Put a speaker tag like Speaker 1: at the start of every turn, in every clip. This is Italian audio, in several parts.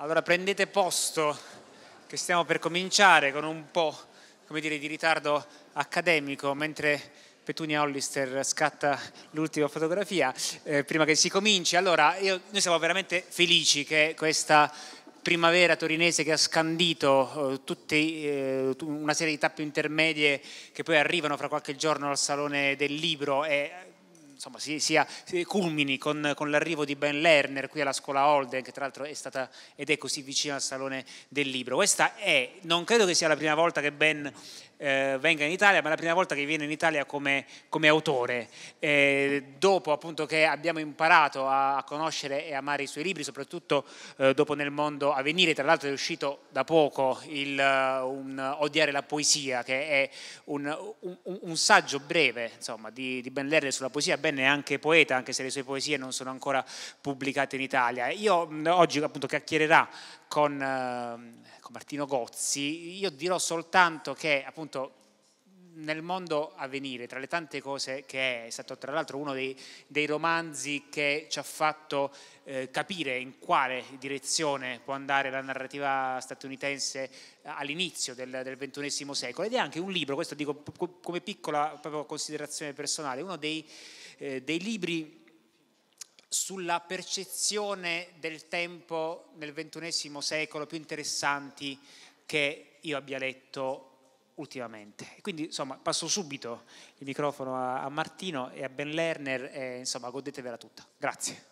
Speaker 1: Allora prendete posto che stiamo per cominciare con un po' dire, di ritardo accademico mentre Petunia Hollister scatta l'ultima fotografia eh, prima che si cominci. Allora io, noi siamo veramente felici che questa primavera torinese che ha scandito eh, tutte, eh, una serie di tappe intermedie che poi arrivano fra qualche giorno al Salone del Libro e insomma, si, sia, si culmini con, con, l'arrivo di Ben Lerner qui alla scuola Holden, che tra l'altro è stata ed è così vicina al Salone del Libro. Questa è, non credo che sia la prima volta che Ben eh, venga in Italia, ma è la prima volta che viene in Italia come, come autore. Eh, dopo appunto che abbiamo imparato a, a, conoscere e amare i suoi libri, soprattutto eh, dopo nel mondo a venire, tra l'altro è uscito da poco il, eh, un, Odiare la poesia, che è un, un, un saggio breve insomma, di, di Ben Lerner sulla poesia. Ben è anche poeta, anche se le sue poesie non sono ancora pubblicate in Italia. Io oggi appunto chiacchiererà con, eh, con Martino Gozzi, io dirò soltanto che appunto nel mondo a venire, tra le tante cose che è è stato tra l'altro uno dei, dei romanzi che ci ha fatto eh, capire in quale direzione può andare la narrativa statunitense eh, all'inizio del, del XXI secolo ed è anche un libro, questo dico come piccola considerazione personale, uno dei, eh, dei libri sulla percezione del tempo nel XXI secolo più interessanti che io abbia letto ultimamente. Quindi insomma passo subito il microfono a, Martino e a Ben Lerner e insomma godetevela tutta.
Speaker 2: Grazie.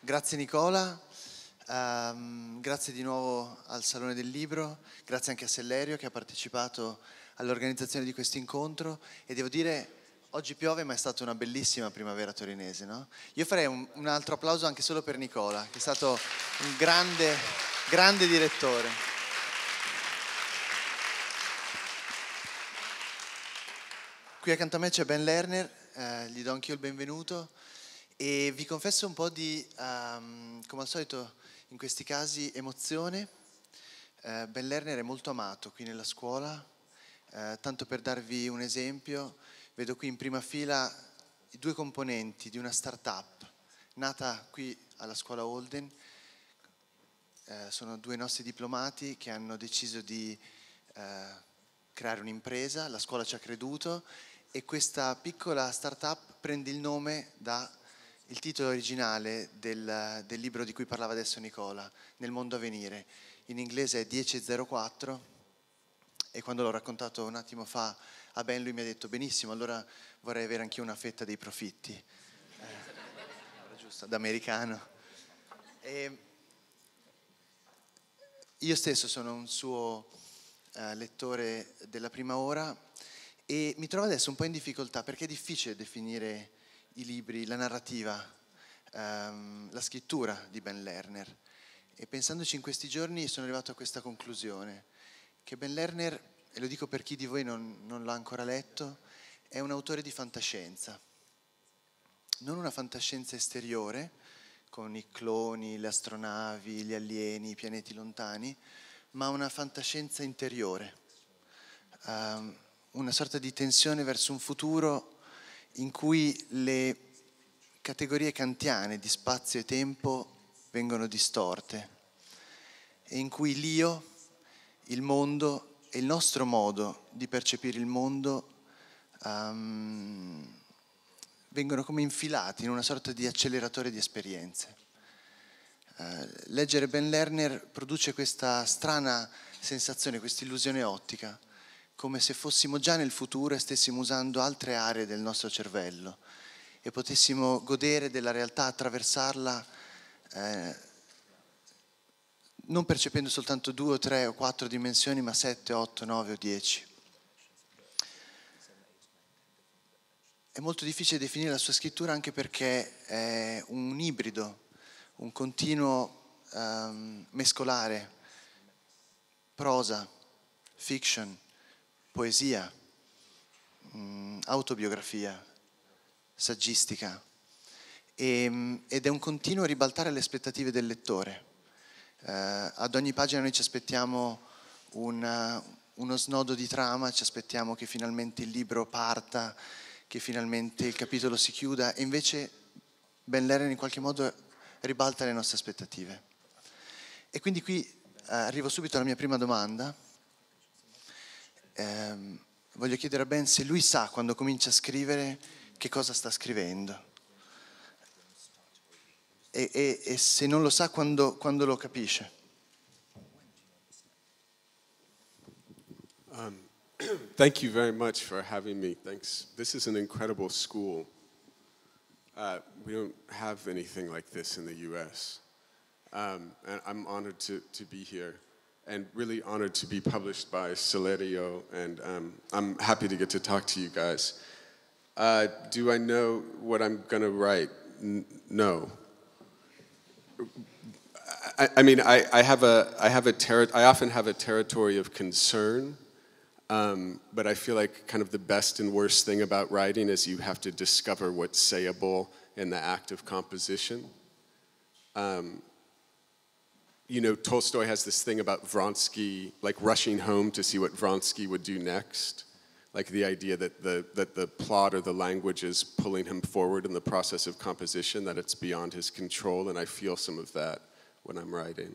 Speaker 2: Grazie Nicola, Um, grazie di nuovo al Salone del Libro, grazie anche a Sellerio che ha partecipato all'organizzazione di questo incontro e devo dire oggi piove ma è stata una bellissima primavera torinese. No? Io farei un, un, altro applauso anche solo per Nicola che è stato un grande, grande direttore. Qui accanto a me c'è Ben Lerner, eh, gli do anch'io il benvenuto e vi confesso un po' di, um, come al solito, in questi casi emozione, eh, Lerner è molto amato qui nella scuola, eh, tanto per darvi un esempio, vedo qui in prima fila i due componenti di una start-up nata qui alla scuola Holden, eh, sono due nostri diplomati che hanno deciso di eh, creare un'impresa, la scuola ci ha creduto e questa piccola start-up prende il nome da il titolo originale del, del, libro di cui parlava adesso Nicola, Nel mondo a venire. In inglese è 10.04 e quando l'ho raccontato un attimo fa a Ben lui mi ha detto benissimo, allora vorrei avere anche una fetta dei profitti. Eh, giusto, da americano. E io stesso sono un suo eh, lettore della prima ora e mi trovo adesso un po' in difficoltà perché è difficile definire i libri, la narrativa, ehm, la scrittura di Ben Lerner. E pensandoci in questi giorni sono arrivato a questa conclusione, che Ben Lerner, e lo dico per chi di voi non, non l'ha ancora letto, è un autore di fantascienza. Non una fantascienza esteriore, con i cloni, le astronavi, gli alieni, i pianeti lontani, ma una fantascienza interiore, um, una sorta di tensione verso un futuro in cui le categorie kantiane di spazio e tempo vengono distorte e in cui l'io, il mondo e il nostro modo di percepire il mondo um, vengono come infilati in una sorta di acceleratore di esperienze. Uh, leggere Ben Lerner produce questa strana sensazione, questa illusione ottica, come se fossimo già nel futuro e stessimo usando altre aree del nostro cervello e potessimo godere della realtà, attraversarla eh, non percependo soltanto due o tre o quattro dimensioni, ma sette, otto, nove o dieci. È molto difficile definire la sua scrittura anche perché è un ibrido, un continuo um, mescolare, prosa, fiction, poesia, mm, autobiografia, saggistica e, ehm, ed è un continuo ribaltare le aspettative del lettore. Eh, ad ogni pagina noi ci aspettiamo una, uno snodo di trama, ci aspettiamo che finalmente il libro parta, che finalmente il capitolo si chiuda e invece Ben Leren in qualche modo ribalta le nostre aspettative. E quindi qui eh, arrivo subito alla mia prima domanda ehm, voglio chiedere a Ben se lui sa quando comincia a scrivere che cosa sta scrivendo. E, e, e se non lo sa quando, quando lo capisce.
Speaker 3: Um, thank you very much for having me. Thanks. This is an incredible school. Uh, we don't have anything like this in the US. Um, and I'm honored to, to be here. and really honored to be published by Silerio, and um, I'm happy to get to talk to you guys. Uh, do I know what I'm gonna write? N no. I, I mean, I, I, have a, I have a ter- I often have a territory of concern, um, but I feel like kind of the best and worst thing about writing is you have to discover what's sayable in the act of composition. Um, you know, Tolstoy has this thing about Vronsky, like rushing home to see what Vronsky would do next. Like the idea that the, that the plot or the language is pulling him forward in the process of composition, that it's beyond his control, and I feel some of that when
Speaker 4: I'm writing.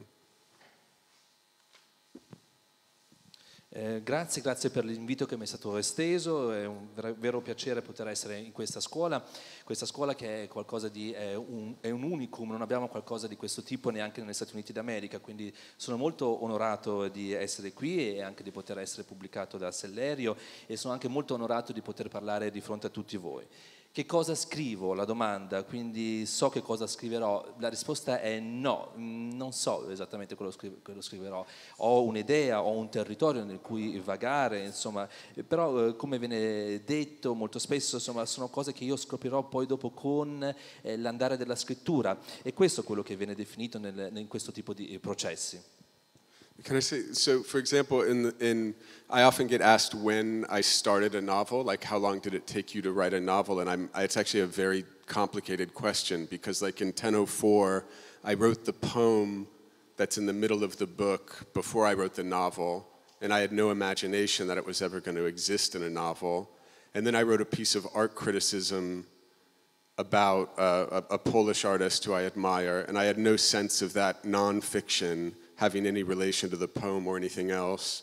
Speaker 4: Eh, grazie, grazie per l'invito che mi è stato esteso, è un vero piacere poter essere in questa scuola, questa scuola che è, qualcosa di, è un, è un unicum, non abbiamo qualcosa di questo tipo neanche negli Stati Uniti d'America, quindi sono molto onorato di essere qui e anche di poter essere pubblicato da Sellerio e sono anche molto onorato di poter parlare di fronte a tutti voi che cosa scrivo, la domanda, quindi so che cosa scriverò, la risposta è no, non so esattamente quello, scri- scriverò, ho un'idea, ho un territorio nel cui vagare, insomma, però eh, come viene detto molto spesso, insomma, sono cose che io scoprirò poi dopo con eh, l'andare della scrittura e questo è quello che viene definito nel, in questo tipo di eh, processi.
Speaker 3: Can I say so? For example, in the, in I often get asked when I started a novel, like how long did it take you to write a novel, and I'm it's actually a very complicated question because like in 1004, I wrote the poem that's in the middle of the book before I wrote the novel, and I had no imagination that it was ever going to exist in a novel, and then I wrote a piece of art criticism about uh, a, a Polish artist who I admire, and I had no sense of that nonfiction having any relation to the poem or anything else.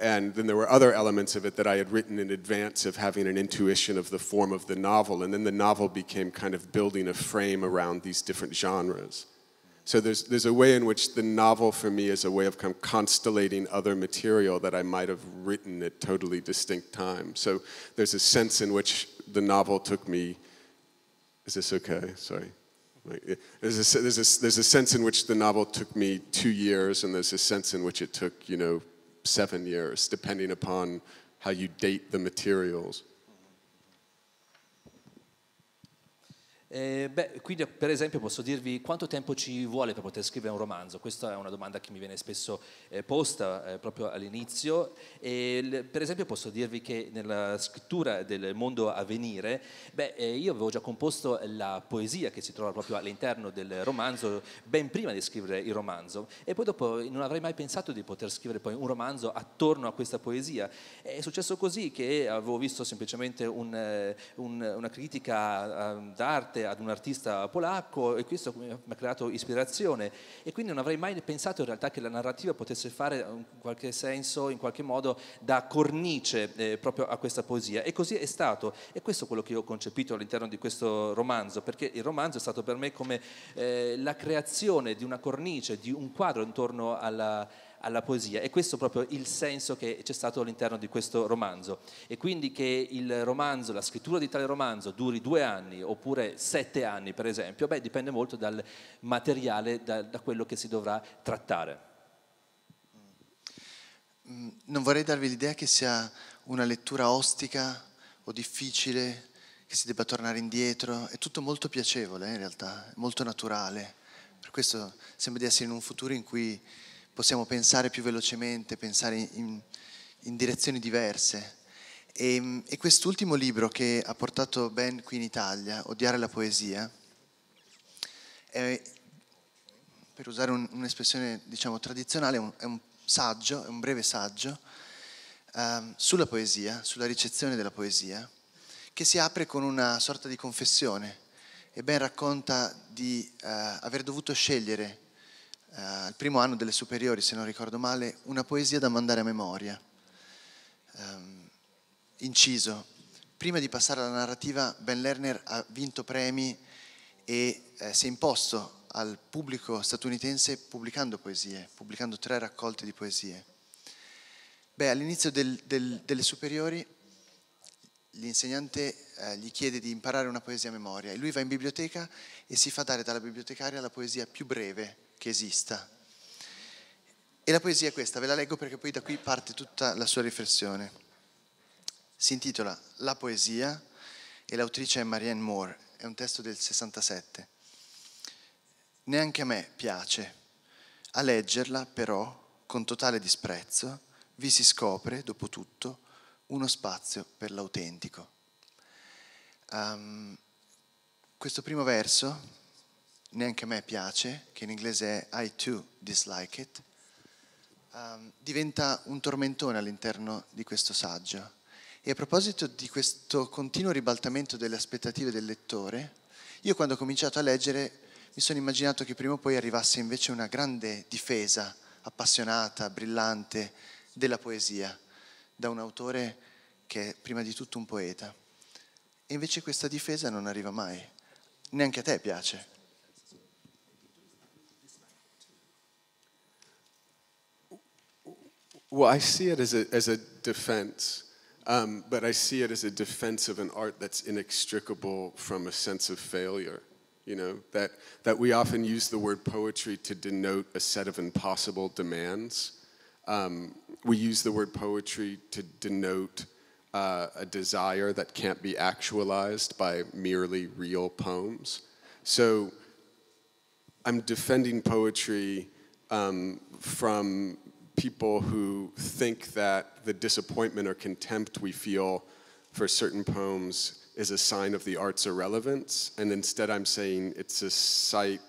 Speaker 3: And then there were other elements of it that I had written in advance of having an intuition of the form of the novel. And then the novel became kind of building a frame around these different genres. So there's, there's a way in which the novel for me is a way of kind of constellating other material that I might have written at totally distinct times. So there's a sense in which the novel took me. Is this okay? Sorry. Like, there's, a, there's, a, there's a sense in which the novel took me two years, and there's a sense in which it took, you know, seven years, depending upon how you date the materials.
Speaker 4: Eh, beh, quindi per esempio posso dirvi quanto tempo ci vuole per poter scrivere un romanzo? Questa è una domanda che mi viene spesso eh, posta eh, proprio all'inizio. E, per esempio posso dirvi che nella scrittura del mondo a venire, beh, eh, io avevo già composto la poesia che si trova proprio all'interno del romanzo ben prima di scrivere il romanzo e poi dopo eh, non avrei mai pensato di poter scrivere poi un romanzo attorno a questa poesia. È successo così che avevo visto semplicemente un, eh, un, una critica ehm, d'arte dedicate ad un artista polacco e questo mi ha creato ispirazione e quindi non avrei mai pensato in realtà che la narrativa potesse fare in eh, qualche senso, in qualche modo, da cornice eh, proprio a questa poesia e così è stato e questo è quello che io ho concepito all'interno di questo romanzo perché il romanzo è stato per me come eh, la creazione di una cornice, di un quadro intorno alla alla poesia e questo è proprio il senso che c'è stato all'interno di questo romanzo e quindi che il romanzo, la scrittura di tale romanzo duri due anni oppure sette anni per esempio, beh dipende molto dal materiale, da, da quello che si dovrà trattare.
Speaker 2: Mm. Mm, non vorrei darvi l'idea che sia una lettura ostica o difficile, che si debba tornare indietro, è tutto molto piacevole eh, in realtà, molto naturale. Per questo sembra di essere in un futuro in cui possiamo pensare più velocemente, pensare in, in direzioni diverse. E, ehm, e quest'ultimo libro che ha portato Ben qui in Italia, Odiare la poesia, è, per usare un, un'espressione diciamo tradizionale, un, è un saggio, è un breve saggio eh, sulla poesia, sulla ricezione della poesia, che si apre con una sorta di confessione e Ben racconta di eh, aver dovuto scegliere eh, al primo anno delle superiori, se non ricordo male, una poesia da mandare a memoria. Um, inciso, prima di passare alla narrativa, Ben Lerner ha vinto premi e eh, si è imposto al pubblico statunitense pubblicando poesie, pubblicando tre raccolte di poesie. Beh, all'inizio del, del, delle superiori l'insegnante eh, gli chiede di imparare una poesia a memoria e lui va in biblioteca e si fa dare dalla bibliotecaria la poesia più breve che esista. E la poesia è questa, ve la leggo perché poi da qui parte tutta la sua riflessione. Si intitola La poesia e l'autrice è Marianne Moore, è un testo del 67. Neanche a me piace. A leggerla, però, con totale disprezzo, vi si scopre, dopo tutto, uno spazio per l'autentico. Um, questo primo verso neanche a me piace, che in inglese è I too dislike it, um, diventa un tormentone all'interno di questo saggio. E a proposito di questo continuo ribaltamento delle aspettative del lettore, io quando ho cominciato a leggere mi sono immaginato che prima o poi arrivasse invece una grande difesa appassionata, brillante della poesia da un autore che è prima di tutto un poeta. E invece questa difesa non arriva mai, neanche a te piace. Well, I see it as a,
Speaker 3: as a defense, um, but I see it as a defense of an art that's inextricable from a sense of failure. You know, that, that we often use the word poetry to denote a set of impossible demands. Um, we use the word poetry to denote uh, a desire that can't be actualized by merely real poems. So I'm defending poetry um, from people who think that the disappointment or contempt we feel for certain poems is a sign of the art's irrelevance, and instead I'm saying it's a site,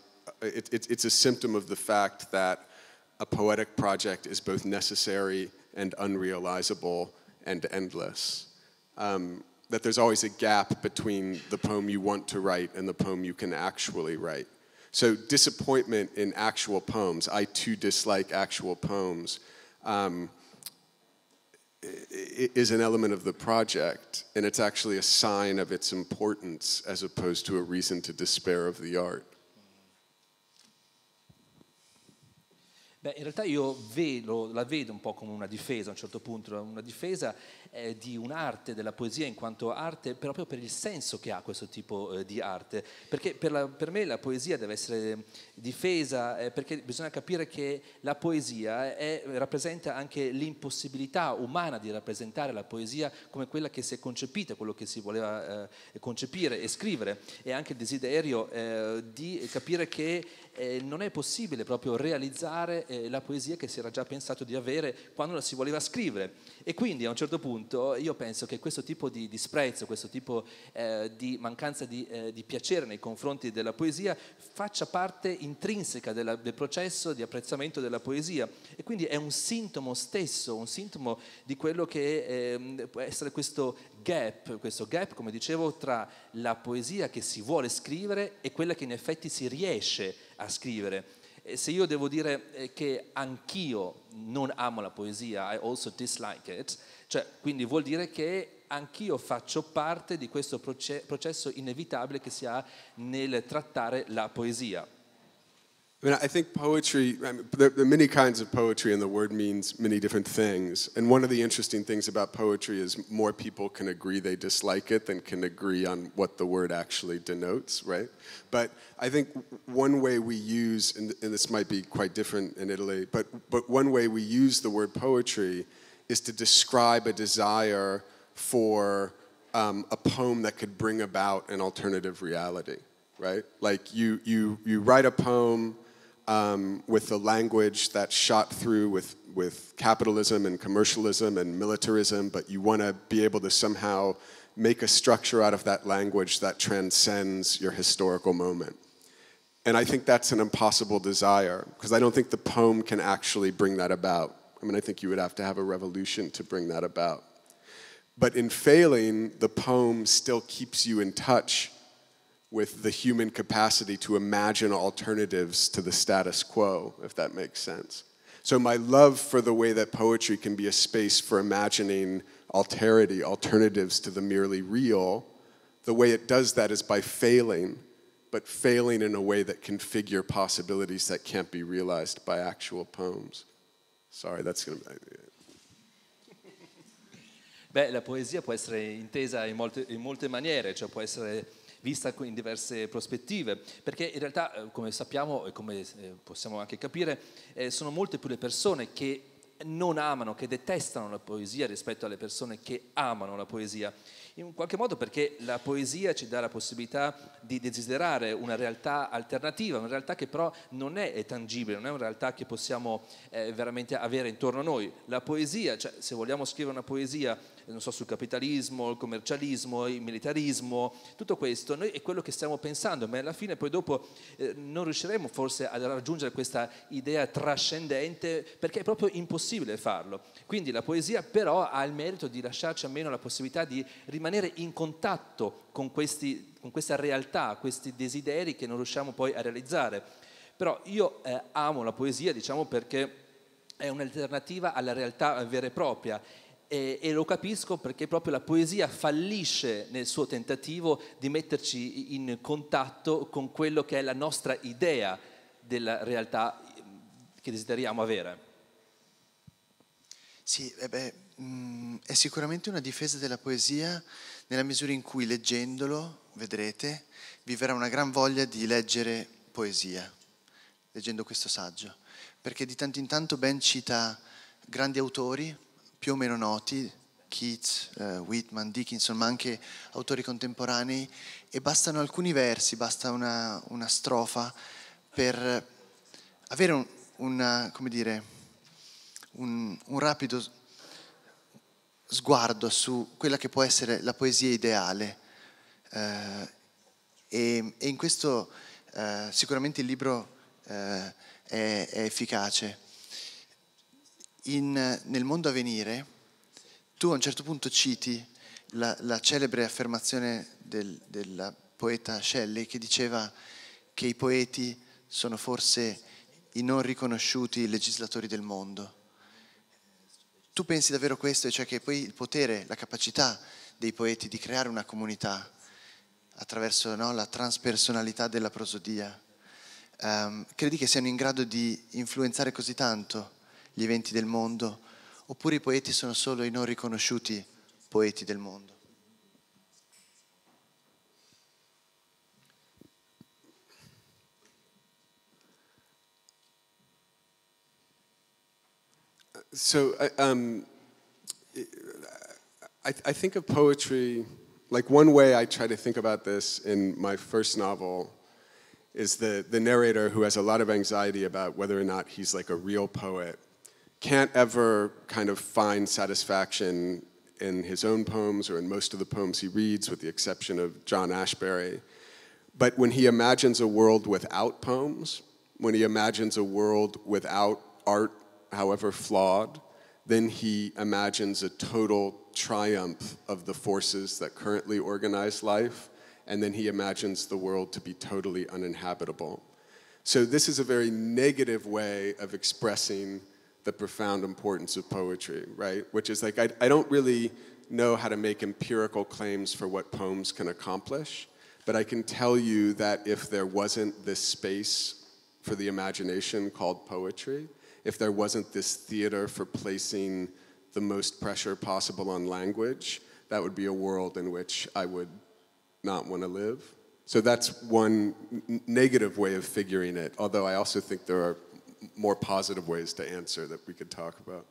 Speaker 3: it, it, it's a symptom of the fact that a poetic project is both necessary and unrealizable and endless. Um, that there's always a gap between the poem you want to write and the poem you can actually write. So, disappointment in actual poems. I too dislike actual poems. Um, is an element of the project, and it's actually a sign of its importance as opposed to a reason to despair of the art.
Speaker 4: Beh, in realtà io vedo, la vedo un po' come una difesa, a un certo punto, una difesa eh, di un'arte, della poesia in quanto arte, proprio per il senso che ha questo tipo eh, di arte. Perché per, la, per, me la poesia deve essere difesa, eh, perché bisogna capire che la poesia eh, è, rappresenta anche l'impossibilità umana di rappresentare la poesia come quella che si è concepita, quello che si voleva eh, concepire e scrivere, e anche il desiderio eh, di capire che eh, non è possibile proprio realizzare eh, la poesia che si era già pensato di avere quando la si voleva scrivere. E quindi a un certo punto io penso che questo tipo di disprezzo, questo tipo eh, di mancanza di, eh, di, piacere nei confronti della poesia faccia parte intrinseca della, del processo di apprezzamento della poesia e quindi è un sintomo stesso, un sintomo di quello che ehm, può essere questo gap, questo gap come dicevo tra la poesia che si vuole scrivere e quella che in effetti si riesce a a scrivere. E se io devo dire eh, che anch'io non amo la poesia, I also dislike it, cioè, quindi vuol dire che anch'io faccio parte di questo processo inevitabile che si ha nel trattare la poesia. I mean, I
Speaker 3: think poetry, I mean, there, there, are many kinds of poetry, and the word means many different things. And one of the interesting things about poetry is more people can agree they dislike it than can agree on what the word actually denotes, right? But I think one way we use, and, and this might be quite different in Italy, but, but one way we use the word poetry is to describe a desire for um, a poem that could bring about an alternative reality, right? Like you, you, you write a poem um, with the language that's shot through with, with capitalism and commercialism and militarism, but you want to be able to somehow make a structure out of that language that transcends your historical moment. And I think that's an impossible desire, because I don't think the poem can actually bring that about. I mean, I think you would have to have a revolution to bring that about. But in failing, the poem still keeps you in touch with the human capacity to imagine alternatives to the status quo, if that makes sense. So, my love for the way that poetry can be a space for imagining alterity, alternatives to the merely real, the way it does that is by failing, but failing in a way that can figure possibilities that can't be realized by actual poems. Sorry, that's going to be.
Speaker 4: Beh, la poesia può essere intesa in molte, in molte maniere, cioè può essere vista in diverse prospettive, perché in realtà, eh, come sappiamo e come eh, possiamo anche capire, eh, sono molte più le persone che non amano, che detestano la poesia rispetto alle persone che amano la poesia in qualche modo perché la poesia ci dà la possibilità di desiderare una realtà alternativa, una realtà che però non è tangibile, non è una realtà che possiamo eh, veramente avere intorno a noi. La poesia, cioè, se vogliamo scrivere una poesia, eh, non so, sul capitalismo, il commercialismo, il militarismo, tutto questo, noi è quello che stiamo pensando, ma alla fine poi dopo eh, non riusciremo forse a raggiungere questa idea trascendente perché è proprio impossibile farlo. Quindi la poesia però ha il merito di lasciarci almeno la possibilità di rimanere rimanere in contatto con, questi, con questa realtà, questi desideri che non riusciamo poi a realizzare. Però io eh, amo la poesia, diciamo, perché è un'alternativa alla realtà vera e propria e, e, lo capisco perché proprio la poesia fallisce nel suo tentativo di metterci in contatto con quello che è la nostra idea della realtà mm, che desideriamo avere.
Speaker 2: Sì, eh beh, mh, mm, è sicuramente una difesa della poesia nella misura in cui leggendolo, vedrete, vi verrà una gran voglia di leggere poesia, leggendo questo saggio, perché di tanto in tanto Ben cita grandi autori, più o meno noti, Keats, uh, Whitman, Dickinson, ma anche autori contemporanei, e bastano alcuni versi, basta una, una strofa per avere un, una, dire, un, un rapido sguardo su quella che può essere la poesia ideale. Eh, e, e, in questo eh, sicuramente il libro eh, è, è, efficace. In, nel mondo a venire, tu a un certo punto citi la, la celebre affermazione del, della poeta Shelley che diceva che i poeti sono forse i non riconosciuti legislatori del mondo tu pensi davvero questo, cioè che poi il potere, la capacità dei poeti di creare una comunità attraverso no, la transpersonalità della prosodia, um, credi che siano in grado di influenzare così tanto gli eventi del mondo? Oppure i poeti sono solo i non riconosciuti poeti del mondo?
Speaker 3: so uh, um, I, I think of poetry, like one way I try to think about this in my first novel is the, the narrator who has a lot of anxiety about whether or not he's like a real poet can't ever kind of find satisfaction in his own poems or in most of the poems he reads, with the exception of John Ashbery. But when he imagines a world without poems, when he imagines a world without art however flawed, then he imagines a total triumph of the forces that currently organize life, and then he imagines the world to be totally uninhabitable. So, this is a very negative way of expressing the profound importance of poetry, right? Which is like, I, I don't really know how to make empirical claims for what poems can accomplish, but I can tell you that if there wasn't this space for the imagination called poetry, if there wasn't this theater for placing the most pressure possible on language, that would be a world in which I would not want to live. So that's one negative way of figuring it, although I also think there are more positive ways to answer that we could talk about.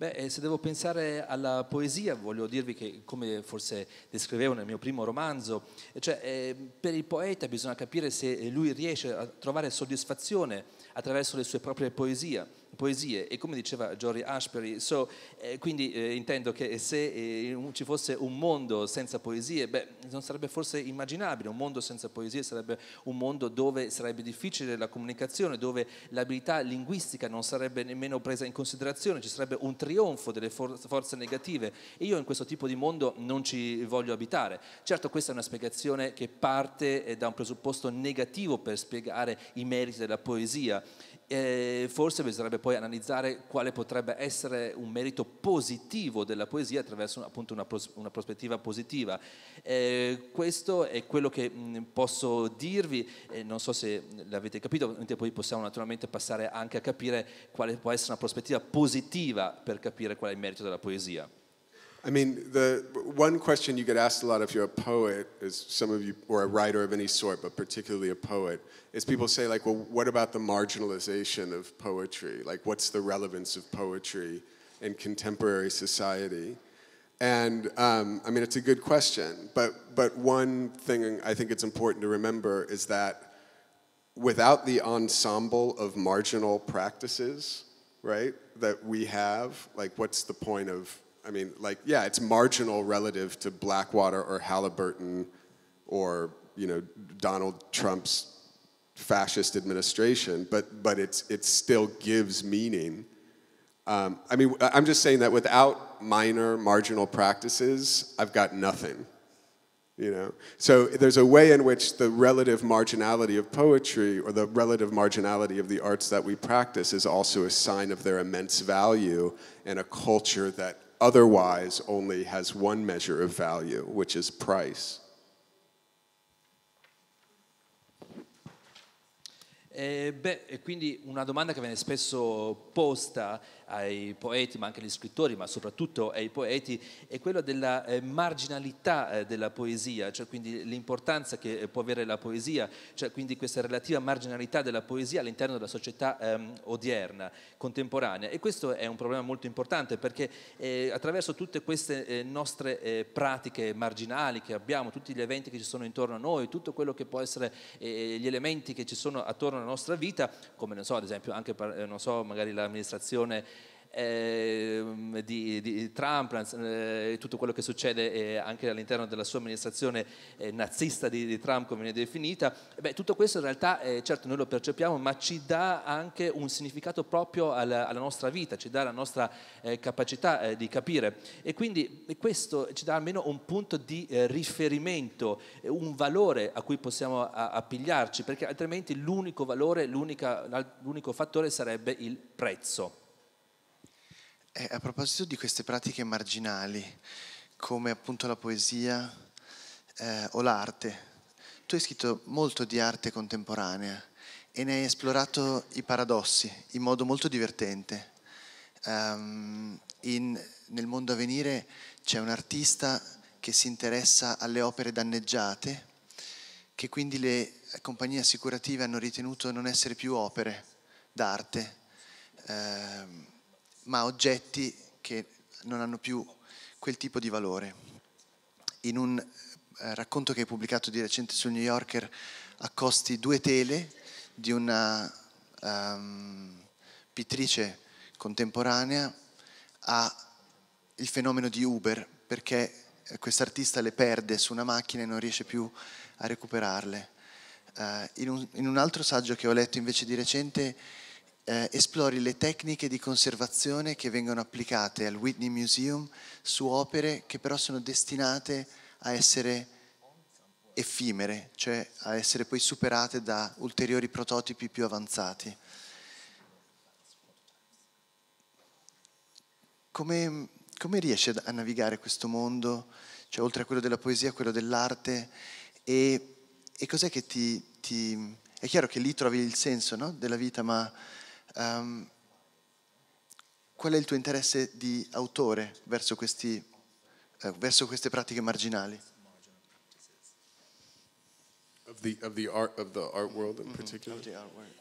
Speaker 4: Beh, eh, se devo pensare alla poesia, voglio dirvi che, come forse descrivevo nel mio primo romanzo, cioè, eh, per il poeta bisogna capire se lui riesce a trovare soddisfazione attraverso le sue proprie poesie. poesie. E come diceva Jory Ashbery, so, eh, quindi eh, intendo che se eh, ci fosse un mondo senza poesie, beh, non sarebbe forse immaginabile, un mondo senza poesie sarebbe un mondo dove sarebbe difficile la comunicazione, dove l'abilità linguistica non sarebbe nemmeno presa in considerazione, ci sarebbe un trionfo delle for- forze negative e io in questo tipo di mondo non ci voglio abitare. Certo questa è una spiegazione che parte eh, da un presupposto negativo per spiegare i meriti della poesia, e eh, forse bisognerebbe poi analizzare quale potrebbe essere un merito positivo della poesia attraverso appunto una, pros- una prospettiva positiva. E eh, questo è quello che mh, mm, posso dirvi, e non so se l'avete capito, poi possiamo naturalmente passare anche a capire quale può essere una prospettiva positiva per capire qual è il merito della poesia.
Speaker 3: I mean, the one question you get asked a lot if you're a poet, as some of you, or a writer of any sort, but particularly a poet, is people say like, well, what about the marginalization of poetry? Like, what's the relevance of poetry in contemporary society? And um, I mean, it's a good question, but but one thing I think it's important to remember is that without the ensemble of marginal practices, right, that we have, like, what's the point of I mean, like, yeah, it's marginal relative to Blackwater or Halliburton or, you know, Donald Trump's fascist administration, but, but it's, it still gives meaning. Um, I mean, I'm just saying that without minor marginal practices, I've got nothing. You know? So there's a way in which the relative marginality of poetry or the relative marginality of the arts that we practice is also a sign of their immense value and a culture that otherwise only has one measure of value, which is price.
Speaker 4: Eh, beh, quindi una domanda che viene spesso posta ai poeti, ma anche agli scrittori, ma soprattutto ai poeti, è quello della eh, marginalità eh, della poesia, cioè quindi l'importanza che eh, può avere la poesia, cioè quindi questa relativa marginalità della poesia all'interno della società ehm, odierna, contemporanea. E questo è un problema molto importante perché eh, attraverso tutte queste eh, nostre eh, pratiche marginali che abbiamo, tutti gli eventi che ci sono intorno a noi, tutto quello che può essere gli elementi che ci sono attorno alla nostra vita, come non so, ad esempio anche non so, magari l'amministrazione eh, di, di, Trump e eh, tutto quello che succede eh, anche all'interno della sua amministrazione eh, nazista di, di, Trump, come viene definita, eh, beh, tutto questo in realtà, eh, certo, noi lo percepiamo, ma ci dà anche un significato proprio alla, alla nostra vita, ci dà la nostra capacità di capire. E quindi questo ci dà almeno un punto di riferimento, un valore a cui possiamo a, appigliarci, perché altrimenti l'unico valore, l'unico fattore sarebbe il prezzo. E eh,
Speaker 2: a proposito di queste pratiche marginali, come appunto la poesia eh, o l'arte, tu hai scritto molto di arte contemporanea e ne hai esplorato i paradossi in modo molto divertente. Um, in, nel mondo a venire c'è un artista che si interessa alle opere danneggiate, che quindi le compagnie assicurative hanno ritenuto non essere più opere d'arte. Um, ma oggetti che non hanno più quel tipo di valore. In un eh, racconto che hai pubblicato di recente sul New Yorker accosti due tele di una um, pittrice contemporanea al fenomeno di Uber, perché eh, quest'artista le perde su una macchina e non riesce più a recuperarle. Uh, in, un, in, un, altro saggio che ho letto invece di recente eh, esplori le tecniche di conservazione che vengono applicate al Whitney Museum su opere che però sono destinate a essere effimere, cioè a essere poi superate da ulteriori prototipi più avanzati. Come, come riesce a navigare questo mondo, cioè oltre a quello della poesia, quello dell'arte, e, e cos'è che ti, ti, È chiaro che lì trovi il senso no? della vita, ma Um, qual è il tuo interesse di autore verso, questi, eh, verso queste pratiche marginali? Of the, of the, art, of the art world in mm -hmm. particular? World.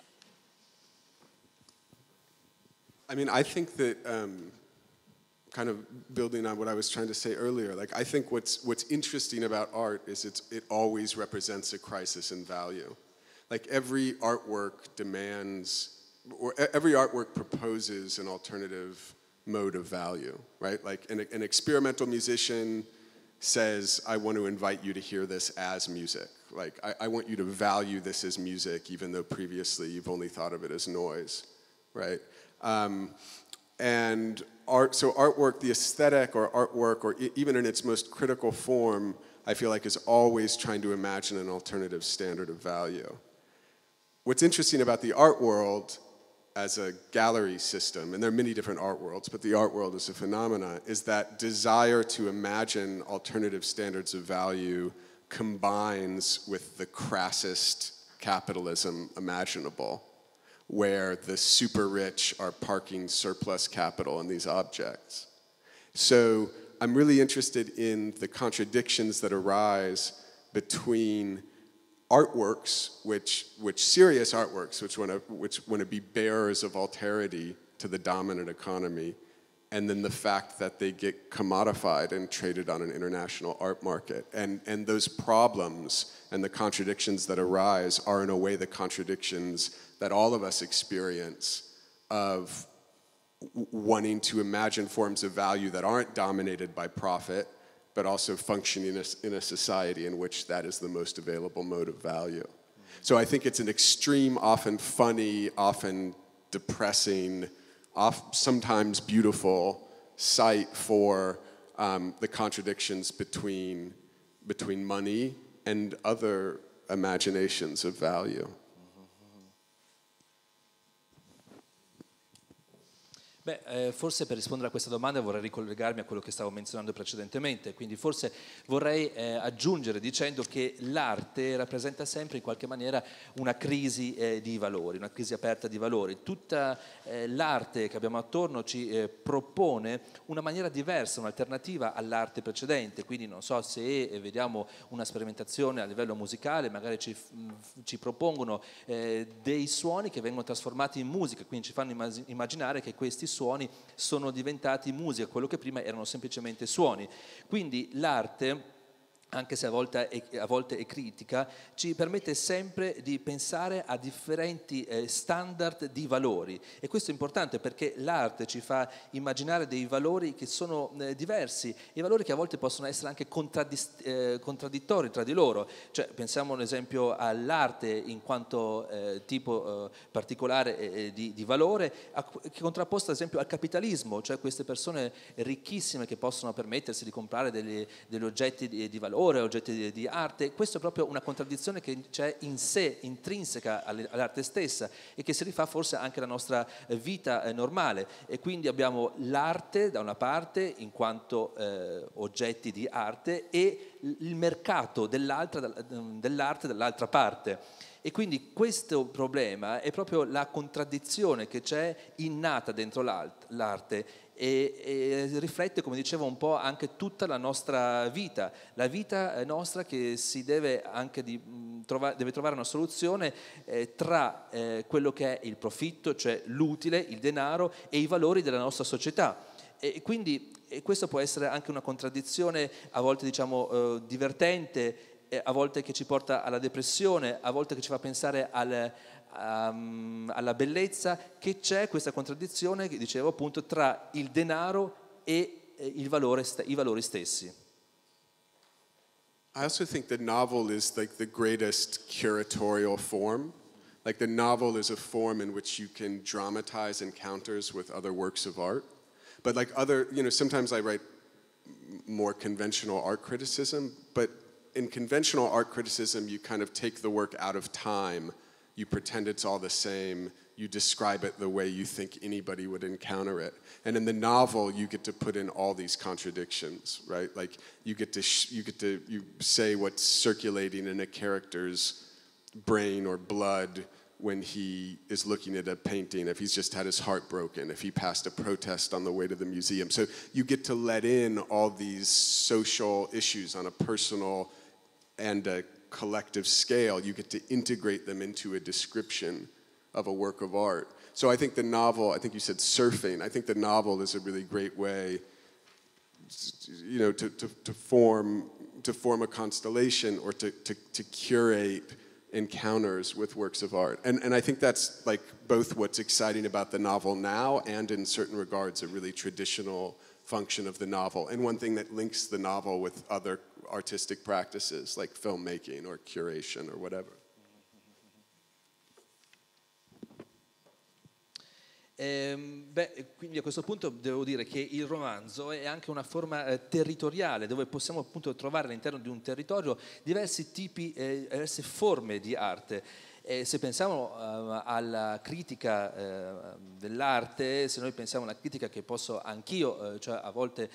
Speaker 3: I mean, I think that, um, kind of building on what I was trying to say earlier, like I think what's, what's interesting about art is it's, it always represents a crisis in value. Like every artwork demands every artwork proposes an alternative mode of value, right? Like an, an experimental musician says, I want to invite you to hear this as music. Like, I, I want you to value this as music, even though previously you've only thought of it as noise, right? Um, and art, so artwork, the aesthetic or artwork, or even in its most critical form, I feel like is always trying to imagine an alternative standard of value. What's interesting about the art world as a gallery system, and there are many different art worlds, but the art world is a phenomena, is that desire to imagine alternative standards of value combines with the crassest capitalism imaginable, where the super rich are parking surplus capital in these objects. So I'm really interested in the contradictions that arise between artworks, which, which serious artworks, which want to which want to be bearers of alterity to the dominant economy, and then the fact that they get commodified and traded on an international art market, and and those problems and the contradictions that arise are in a way the contradictions that all of us experience of wanting to imagine forms of value that aren't dominated by profit but also functioning in a, in a society in which that is the most available mode of value. So I think it's an extreme, often funny, often depressing, oft, sometimes beautiful sight for um, the contradictions between, between money and other imaginations of value.
Speaker 4: Beh, eh, forse per rispondere a questa domanda vorrei ricollegarmi a quello che stavo menzionando precedentemente, quindi forse vorrei eh, aggiungere dicendo che l'arte rappresenta sempre in qualche maniera una crisi eh, di valori, una crisi aperta di valori. Tutta eh, l'arte che abbiamo attorno ci eh, propone una maniera diversa, un'alternativa all'arte precedente, quindi non so se eh, vediamo una sperimentazione a livello musicale, magari ci, mh, mm, ci propongono dei suoni che vengono trasformati in musica, quindi ci fanno immaginare che questi suoni suoni sono diventati musica, quello che prima erano semplicemente suoni. Quindi l'arte anche se a volte, è, a volte è, critica, ci permette sempre di pensare a differenti eh, standard di valori e questo è importante perché l'arte ci fa immaginare dei valori che sono eh, diversi i valori che a volte possono essere anche eh, contraddittori tra di loro, cioè, pensiamo ad esempio all'arte in quanto eh, tipo particolare di, di, valore a, che contrapposta ad esempio al capitalismo, cioè queste persone ricchissime che possono permettersi di comprare degli, degli oggetti di, di valore ore, oggetti di, arte, questa è proprio una contraddizione che c'è in sé, intrinseca all'arte stessa e che si rifà forse anche alla nostra eh, vita eh, normale e quindi abbiamo l'arte da una parte in quanto eh, oggetti di arte e il mercato eh, dell'arte dall'altra parte. E quindi questo problema è proprio la contraddizione che c'è innata dentro l'arte e, e, riflette, come dicevo, un po' anche tutta la nostra vita, la vita eh, nostra che si deve anche di, mm, trova, deve trovare una soluzione eh, tra eh, quello che è il profitto, cioè l'utile, il denaro e i valori della nostra società. E quindi e questo può essere anche una contraddizione a volte diciamo eh, divertente, eh, a volte che ci porta alla depressione, a volte che ci fa pensare al, um, alla bellezza, che c'è questa contraddizione, che dicevo appunto, tra il denaro e eh, il valore, i valori stessi. I also think
Speaker 3: the novel is like the greatest curatorial form. Like the novel is a form in which you can dramatize encounters with other works of art. But like other, you know, sometimes I write more conventional art criticism, but in conventional art criticism, you kind of take the work out of time you pretend it's all the same, you describe it the way you think anybody would encounter it. And in the novel, you get to put in all these contradictions, right? Like you get to sh- you get to you say what's circulating in a character's brain or blood when he is looking at a painting, if he's just had his heart broken, if he passed a protest on the way to the museum. So you get to let in all these social issues on a personal and a collective scale. You get to integrate them into a description of a work of art. So I think the novel, I think you said surfing, I think the novel is a really great way you know, to, to, to form, to form a constellation or to, to, to curate encounters with works of art. And, and I think that's like both what's exciting about the novel now and in certain regards a really traditional function of the novel and one thing that links the novel with other artistic practices like filmmaking or curation or whatever.
Speaker 4: Eh, beh, quindi a questo punto devo dire che il romanzo è anche una forma eh, territoriale dove possiamo appunto trovare all'interno di un territorio diversi tipi, eh, diverse forme di arte. E se pensiamo uh, alla critica uh, dell'arte, se noi pensiamo alla critica che posso anch'io, uh, cioè a volte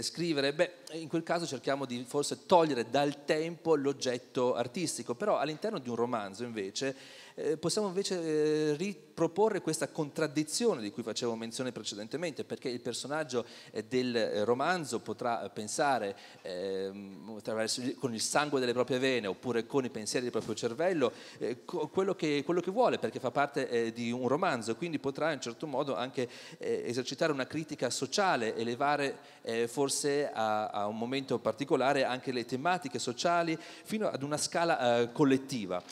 Speaker 4: scrivere, beh, in quel caso cerchiamo di forse togliere dal tempo l'oggetto artistico, però all'interno di un romanzo invece eh, possiamo invece eh, riproporre questa contraddizione di cui facevo menzione precedentemente, perché il personaggio eh, del romanzo potrà pensare ehm, con il sangue delle proprie vene oppure con i pensieri del proprio cervello co- quello, che, quello, che, vuole, perché fa parte di un romanzo, quindi potrà in certo modo anche esercitare una critica sociale, elevare forse a, a, un momento particolare anche le tematiche sociali fino ad una scala collettiva.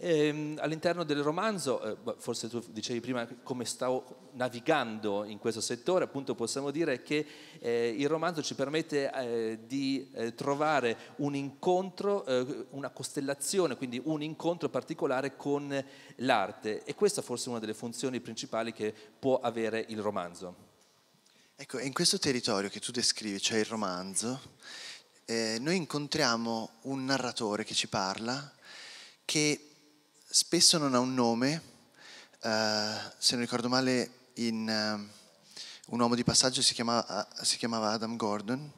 Speaker 4: Ehm, all'interno del romanzo, eh, forse tu dicevi prima come stavo navigando in questo settore, appunto possiamo dire che eh, il romanzo ci permette eh, di eh, trovare un incontro, eh, una costellazione, quindi un incontro particolare con l'arte e questa forse è una delle funzioni principali che può avere il romanzo.
Speaker 2: Ecco, in questo territorio che tu descrivi, cioè il romanzo, eh, noi incontriamo un narratore che ci parla, che spesso non ha un nome, uh, se non ricordo male in uh, Un uomo di passaggio si chiamava, eh, si chiamava Adam Gordon,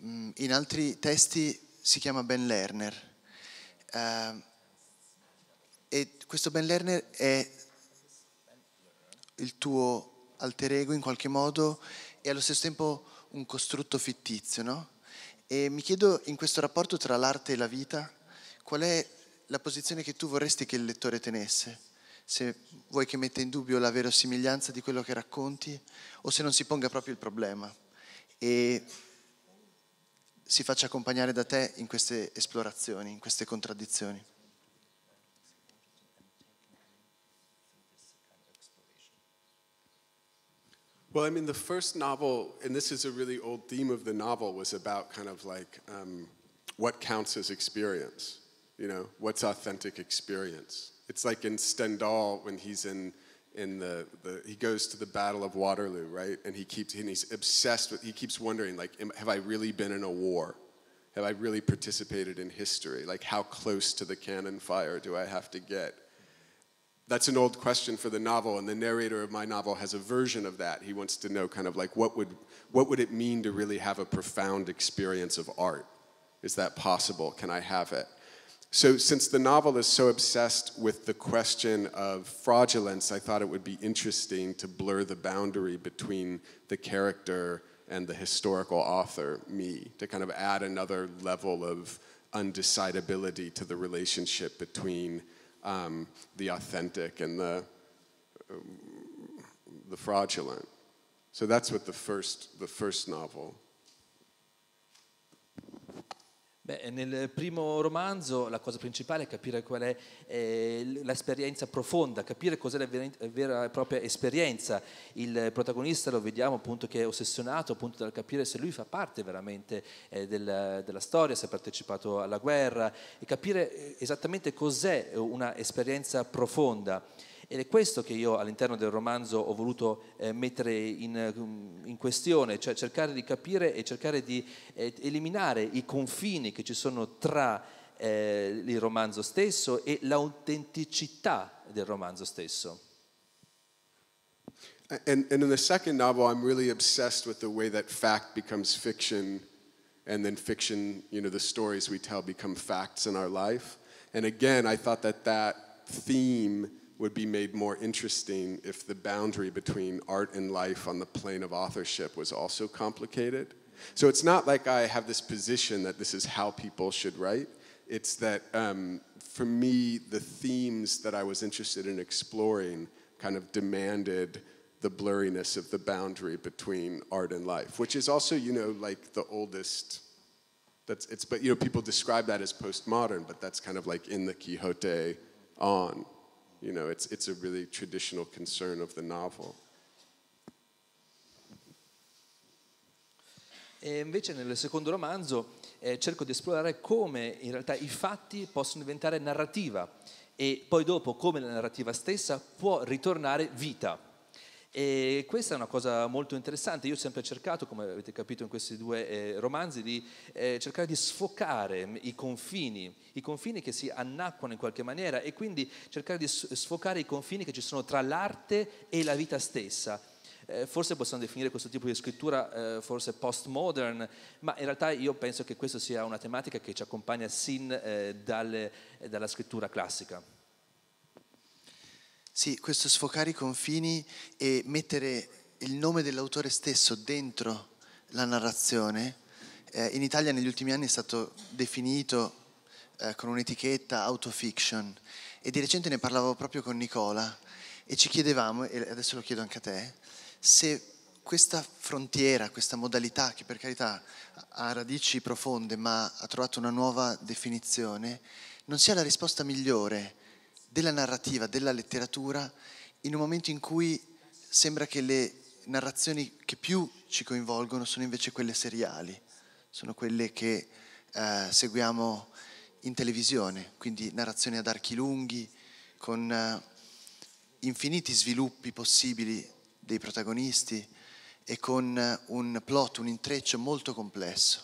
Speaker 2: um, in altri testi si chiama Ben Lerner. Uh, e questo Ben Lerner è il tuo alter ego in qualche modo e allo stesso tempo un costrutto fittizio, no? E mi chiedo in questo rapporto tra l'arte e la vita qual è la posizione che tu vorresti che il lettore tenesse, se vuoi che metta in dubbio la verosimiglianza di quello che racconti o se non si ponga proprio il problema e si faccia accompagnare da te in queste esplorazioni, in queste contraddizioni.
Speaker 3: Well, I mean, the first novel, and this is a really old theme of the novel, was about kind of like um, what counts as experience. You know, what's authentic experience? It's like in Stendhal when he's in in the, the he goes to the battle of waterloo right and he keeps and he's obsessed with he keeps wondering like have i really been in a war have i really participated in history like how close to the cannon fire do i have to get that's an old question for the novel and the narrator of my novel has a version of that he wants to know kind of like what would what would it mean to really have a profound experience of art is that possible can i have it so, since the novel is so obsessed with the question of fraudulence, I thought it would be interesting to blur the boundary between the character and the historical author, me, to kind of add another level of undecidability to the relationship between um, the authentic and the, um, the fraudulent. So, that's what the first, the first novel
Speaker 4: Beh, nel primo romanzo la cosa principale è capire qual è eh, l'esperienza profonda, capire cos'è la vera, e propria esperienza. Il protagonista lo vediamo appunto che è ossessionato appunto dal capire se lui fa parte veramente eh, della, della, storia, se ha partecipato alla guerra e capire eh, esattamente cos'è una esperienza profonda. Ed è questo che io all'interno del romanzo ho voluto eh, mettere in, mm, in, questione, cioè cercare di capire e cercare di eh, eliminare i confini che ci sono tra eh, il romanzo stesso e l'autenticità del romanzo stesso.
Speaker 3: And, and in the second novel, I'm really obsessed with the way that fact becomes fiction, and then fiction, you know, the stories we tell become facts in our life. And again, I thought that that theme would be made more interesting if the boundary between art and life on the plane of authorship was also complicated. So it's not like I have this position that this is how people should write. It's that um, for me, the themes that I was interested in exploring kind of demanded the blurriness of the boundary between art and life, which is also, you know, like the oldest. That's it's, but you know, people describe that as postmodern, but that's kind of like in the Quixote on. you know, it's, it's a
Speaker 4: really traditional concern of the novel. E invece nel secondo romanzo eh, cerco di esplorare come in realtà i fatti possono diventare narrativa e poi dopo come la narrativa stessa può ritornare vita. E questa è una cosa molto interessante. Io ho sempre cercato, come avete capito in questi due eh, romanzi, di eh, cercare di sfocare i confini, i confini che si annacquano in qualche maniera e quindi cercare di sfocare i confini che ci sono tra l'arte e la vita stessa. Eh, forse possiamo definire questo tipo di scrittura eh, forse postmodern, ma in realtà io penso che questa sia una tematica che ci accompagna sin eh, dalle, dalla scrittura classica.
Speaker 2: Sì, questo sfocare i confini e mettere il nome dell'autore stesso dentro la narrazione, eh, in Italia negli ultimi anni è stato definito eh, con un'etichetta autofiction e di recente ne parlavo proprio con Nicola e ci chiedevamo, e adesso lo chiedo anche a te, se questa frontiera, questa modalità che per carità ha radici profonde ma ha trovato una nuova definizione, non sia la risposta migliore della narrativa, della letteratura, in un momento in cui sembra che le narrazioni che più ci coinvolgono sono invece quelle seriali, sono quelle che eh, seguiamo in televisione, quindi narrazioni ad archi lunghi, con eh, infiniti sviluppi possibili dei protagonisti e con eh, un plot, un intreccio molto complesso.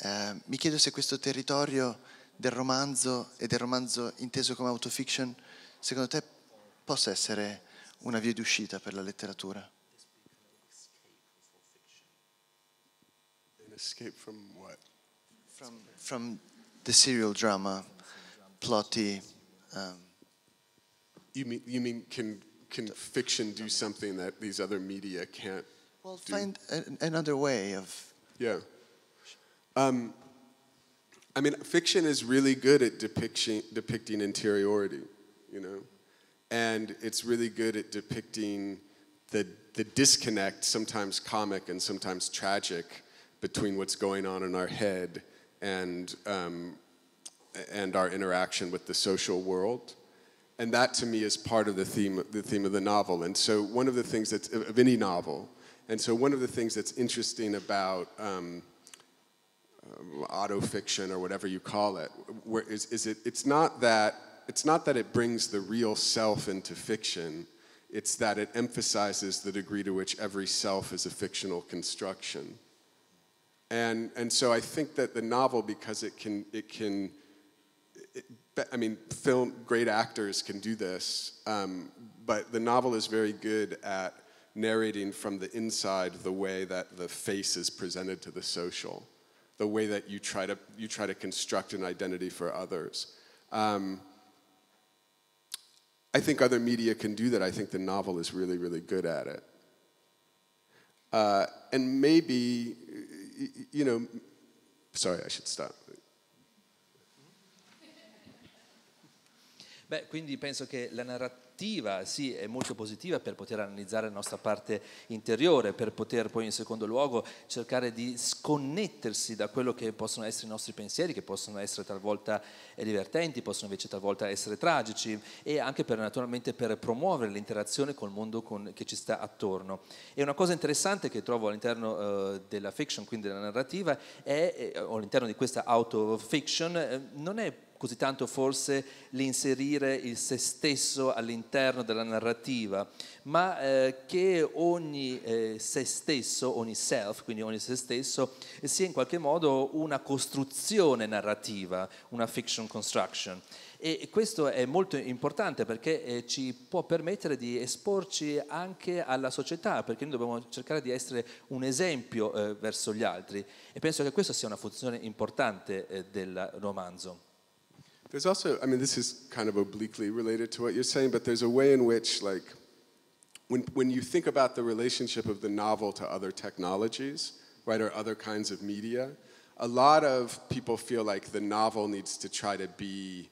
Speaker 2: Eh, mi chiedo se questo territorio del romanzo e del romanzo inteso come autofiction, secondo te possa essere una via d'uscita per la letteratura?
Speaker 3: An escape from what? From,
Speaker 2: from the serial drama, plotty. Um, you mean, you
Speaker 3: mean can, can fiction do something that these other media can't? Well, find a, another way of. Yeah. Um, I mean, fiction is really good at depicting depicting interiority, you know? And it's really good at depicting the, the disconnect, sometimes comic and sometimes tragic, between what's going on in our head and, um, and our interaction with the social world. And that to me is part of the theme, the theme of the novel. And so, one of the things that's of any novel, and so one of the things that's interesting about um, auto fiction or whatever you call it. Where is, is it? It's not that it's not that it brings the real self into fiction. It's that it emphasizes the degree to which every self is a fictional construction. And, and so I think that the novel, because it can, it can it, I mean, film, great actors can do this, um, but the novel is very good at narrating from the inside the way that the face is presented to the social the way that you try to, you try to construct an identity for others. Um, I think other media can do that. I think the novel is really, really good at it. Uh, and maybe, you know, sorry, I should stop.
Speaker 4: Beh, quindi penso che la narrativa attiva, sì, è molto positiva per poter analizzare la nostra parte interiore, per poter poi in secondo luogo cercare di sconnettersi da quello che possono essere i nostri pensieri, che possono essere talvolta divertenti, possono invece talvolta essere tragici e anche per, naturalmente per promuovere l'interazione col mondo con, che ci sta attorno. E una cosa interessante che trovo all'interno eh, della fiction, quindi della narrativa, è, eh, all'interno di questa autofiction, eh, non è così tanto forse l'inserire il se stesso all'interno della narrativa, ma eh, che ogni eh, se stesso, ogni self, quindi ogni se stesso, sia in qualche modo una costruzione narrativa, una fiction construction. E questo è molto importante perché eh, ci può permettere di esporci anche alla società, perché noi dobbiamo cercare di essere un esempio eh, verso gli altri e penso che questa sia una funzione importante eh, del romanzo.
Speaker 3: There's also, I mean, this is kind of obliquely related to what you're saying, but there's a way in which, like, when, when you think about the relationship of the novel to other technologies, right, or other kinds of media, a lot of people feel like the novel needs to try to be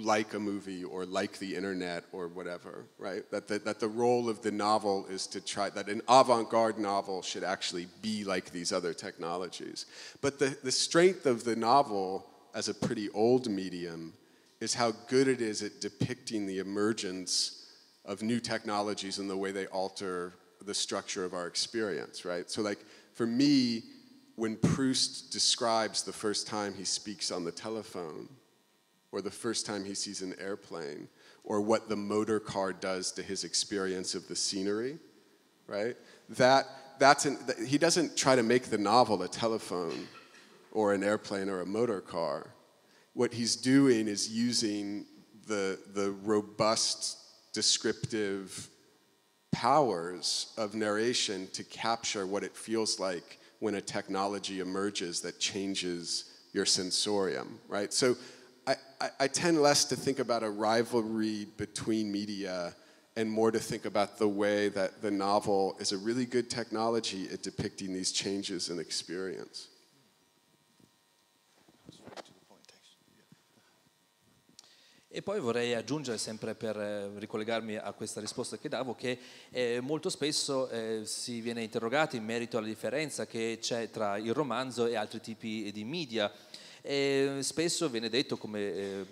Speaker 3: like a movie or like the internet or whatever, right? That the, that the role of the novel is to try, that an avant garde novel should actually be like these other technologies. But the, the strength of the novel as a pretty old medium is how good it is at depicting the emergence of new technologies and the way they alter the structure of our experience, right? So, like, for me, when Proust describes the first time he speaks on the telephone, or the first time he sees an airplane, or what the motor car does to his experience of the scenery, right? That, that's an, he doesn't try to make the novel a telephone or an airplane or a motor car. What he's doing is using the, the robust descriptive powers of narration to capture what it feels like when a technology emerges that changes your sensorium, right? So I, I, I tend less to think about a rivalry between media and more to think about the way that the novel is a really good technology at depicting these changes in experience.
Speaker 4: E poi vorrei aggiungere, sempre per eh, ricollegarmi a questa risposta che davo, che eh, molto spesso eh, si viene interrogati in merito alla differenza che c'è tra il romanzo e altri tipi di media. E spesso viene detto come eh,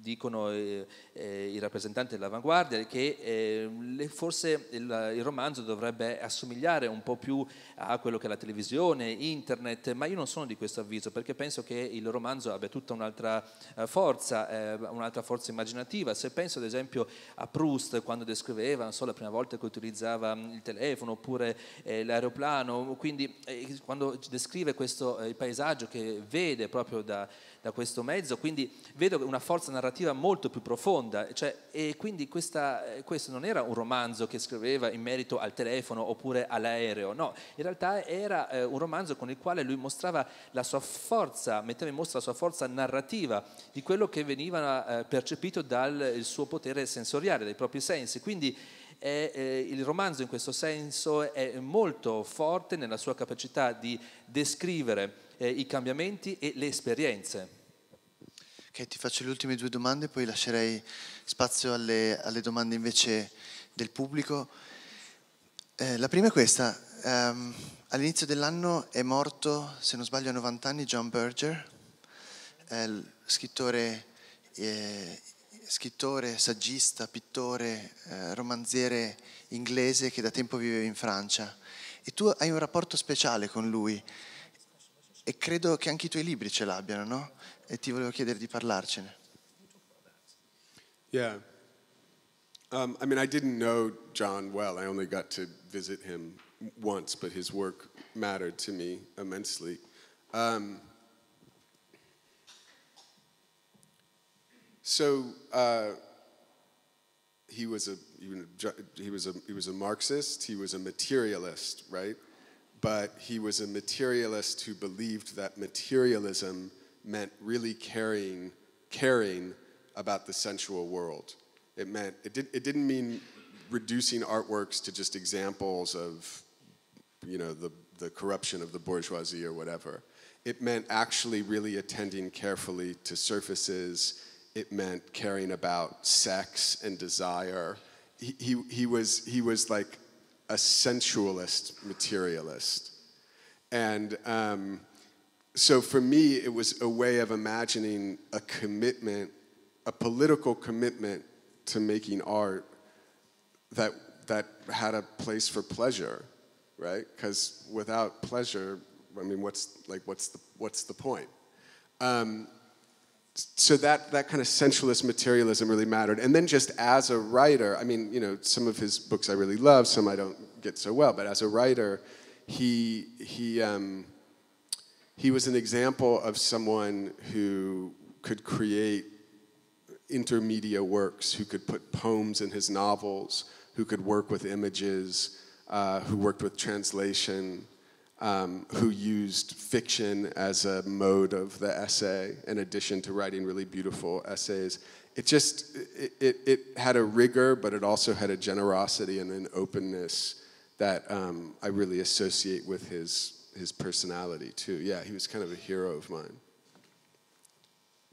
Speaker 4: dicono eh, eh, i rappresentanti dell'avanguardia, che eh, forse il, il, romanzo dovrebbe assomigliare un po' più a quello che è la televisione, internet, ma io non sono di questo avviso perché penso che il romanzo abbia tutta un'altra eh, forza, eh, un'altra forza immaginativa. Se penso ad esempio a Proust quando descriveva, so, la prima volta che utilizzava il telefono oppure l'aeroplano, quindi quando descrive questo il paesaggio che vede proprio da, da questo mezzo, quindi vedo una forza narrativa molto più profonda, cioè, e quindi questa, eh, questo non era un romanzo che scriveva in merito al telefono oppure all'aereo, no, in realtà era eh, un romanzo con il quale lui mostrava la sua forza, metteva in mostra la sua forza narrativa di quello che veniva eh, percepito dal suo potere sensoriale, dai propri sensi, quindi è, eh, il romanzo in questo senso è molto forte nella sua capacità di descrivere eh, i cambiamenti e le esperienze. Ok, ti faccio le ultime due domande, poi lascerei spazio alle,
Speaker 2: alle domande invece del pubblico. Eh, la prima è questa. Um, all'inizio dell'anno è morto, se non sbaglio a 90 anni, John Berger, eh, scrittore eh, scrittore, saggista, pittore, eh, romanziere inglese che da tempo viveva in Francia e tu hai un rapporto speciale con lui e credo che anche i tuoi libri ce l'abbiano, no? E ti volevo chiedere di parlarcene. Yeah.
Speaker 3: Um, I mean, I didn't know John well. I only got to visit him once, but his work mattered to me immensely. Um, So uh, he was a he was a he was a Marxist. He was a materialist, right? But he was a materialist who believed that materialism meant really caring caring about the sensual world. It meant it, did, it didn't mean reducing artworks to just examples of you know the the corruption of the bourgeoisie or whatever. It meant actually really attending carefully to surfaces it meant caring about sex and desire. He, he, he, was, he was like a sensualist materialist. And um, so for me, it was a way of imagining a commitment, a political commitment to making art that, that had a place for pleasure, right? Because without pleasure, I mean, what's, like, what's, the, what's the point? Um, so that, that kind of sensualist materialism really mattered. And then just as a writer, I mean, you know, some of his books I really love, some I don't get so well, but as a writer, he, he, um, he was an example of someone who could create intermedia works, who could put poems in his novels, who could work with images, uh, who worked with translation, um, who used fiction as a mode of the essay in addition to writing really beautiful essays. It just, it, it, it had a rigor, but it also had a generosity and an openness that um, I really associate with his, his personality too. Yeah, he was kind of a hero of mine.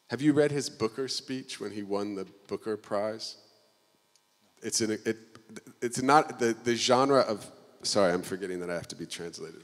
Speaker 3: Have you read his Booker speech when he won the Booker Prize? It's, a it, it's not the, the genre of, sorry, I'm forgetting that I have to be
Speaker 4: translated.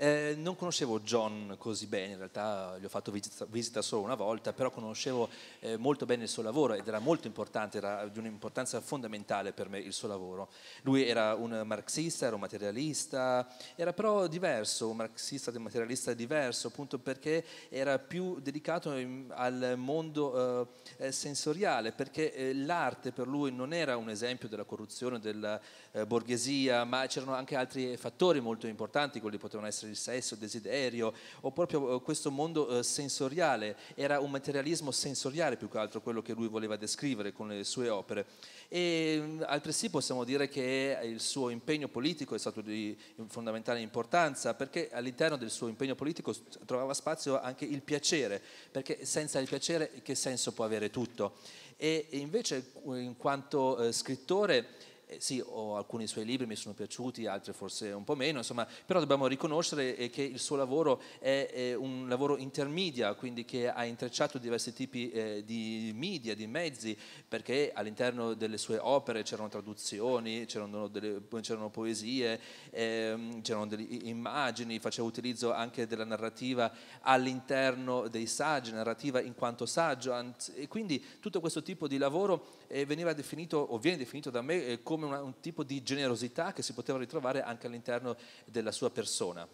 Speaker 4: Eh, non conoscevo John così bene, in realtà gli ho fatto visita, visita solo una volta, però conoscevo eh, molto bene il suo lavoro ed era molto importante, era di un'importanza fondamentale per me il suo lavoro. Lui era un marxista, era un materialista, era però diverso, un marxista un materialista diverso, appunto perché era più dedicato al mondo eh, eh sensoriale, perché eh, l'arte per lui non era un esempio della corruzione, della eh, borghesia, ma c'erano anche altri fattori molto importanti, quelli potevano essere il sesso, il desiderio, o proprio eh, questo mondo eh, sensoriale, era un materialismo sensoriale più che altro quello che lui voleva descrivere con le sue opere. E mm, altresì possiamo dire che il suo impegno politico è stato di fondamentale importanza, perché all'interno del suo impegno politico trovava spazio anche il piacere, perché senza il piacere che senso può avere tutto? E invece in quanto eh, scrittore eh, sì, alcuni suoi libri mi sono piaciuti, altri forse un po' meno, insomma, però dobbiamo riconoscere eh, che il suo lavoro è, è un lavoro intermedia, quindi che ha intrecciato diversi tipi eh, di media, di mezzi, perché all'interno delle sue opere c'erano traduzioni, c'erano, delle, c'erano poesie, ehm, c'erano delle immagini, faceva utilizzo anche della narrativa all'interno dei saggi, narrativa in quanto saggio, anzi, e quindi tutto questo tipo di lavoro eh, veniva definito o viene definito da me eh, come come una, un tipo di generosità che si poteva ritrovare anche all'interno della sua persona.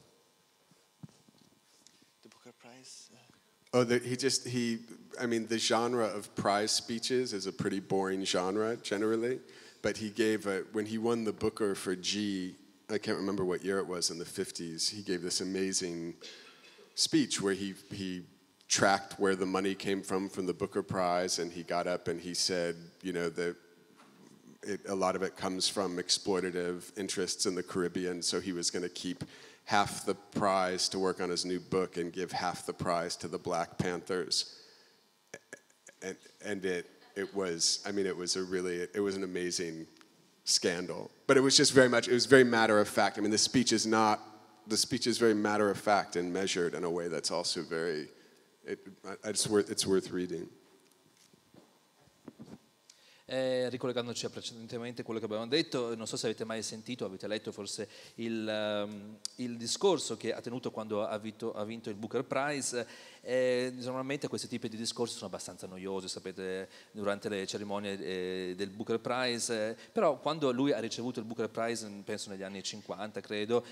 Speaker 2: The Booker Prize.
Speaker 3: Uh, oh, the, he just he. I mean, the genre of prize speeches is a pretty boring genre generally, but he gave a, when he won the Booker for G. I can't remember what year it was in the 50s. He gave this amazing speech where he he tracked where the money came from from the Booker Prize, and he got up and he said, you know, that it, a lot of it comes from exploitative interests in the Caribbean, so he was going to keep half the prize to work on his new book and give half the prize to the Black Panthers. And, and it, it was, I mean, it was a really, it was an amazing scandal. But it was just very much, it was very matter of fact. I mean, the speech is not, the speech is very matter of fact and measured in a way that's also very, it, it's, worth, it's worth reading.
Speaker 4: Eh, ricollegandoci a precedentemente quello che abbiamo detto, eh, non so se avete mai sentito, avete letto forse il, um, il discorso che ha tenuto quando ha, vito, ha vinto il Booker Prize eh, normalmente questi tipi di discorsi sono abbastanza noiosi, sapete, durante le cerimonie del Booker Prize, eh, però quando lui ha ricevuto il Booker Prize, penso negli anni 50 credo,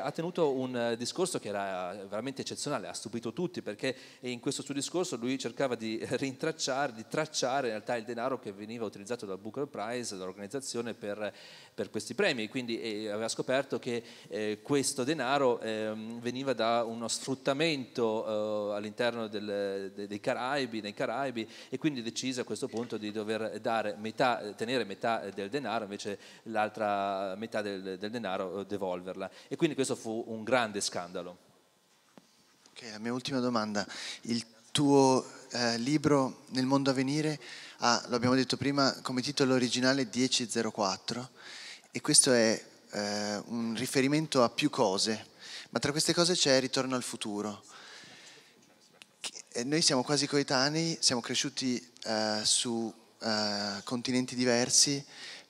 Speaker 4: ha tenuto un discorso che era veramente eccezionale, ha stupito tutti perché in questo suo discorso lui cercava di rintracciare, di tracciare in realtà il denaro che veniva utilizzato dal Booker Prize, dall'organizzazione per, per questi premi, quindi aveva scoperto che eh, questo denaro ehm, veniva da uno sfruttamento eh, all'interno del, dei Caraibi, nei Caraibi e quindi decise a questo punto di dover dare metà, tenere metà del denaro, invece l'altra metà del, del denaro eh, devolverla. E quindi questo fu un grande scandalo.
Speaker 2: Ok, la mia ultima domanda. Il tuo eh, libro Nel mondo a venire ha, lo abbiamo detto prima, come titolo originale 1004 e questo è eh, un riferimento a più cose, ma tra queste cose c'è Ritorno al futuro noi siamo quasi coetanei, siamo cresciuti eh, su eh, continenti diversi,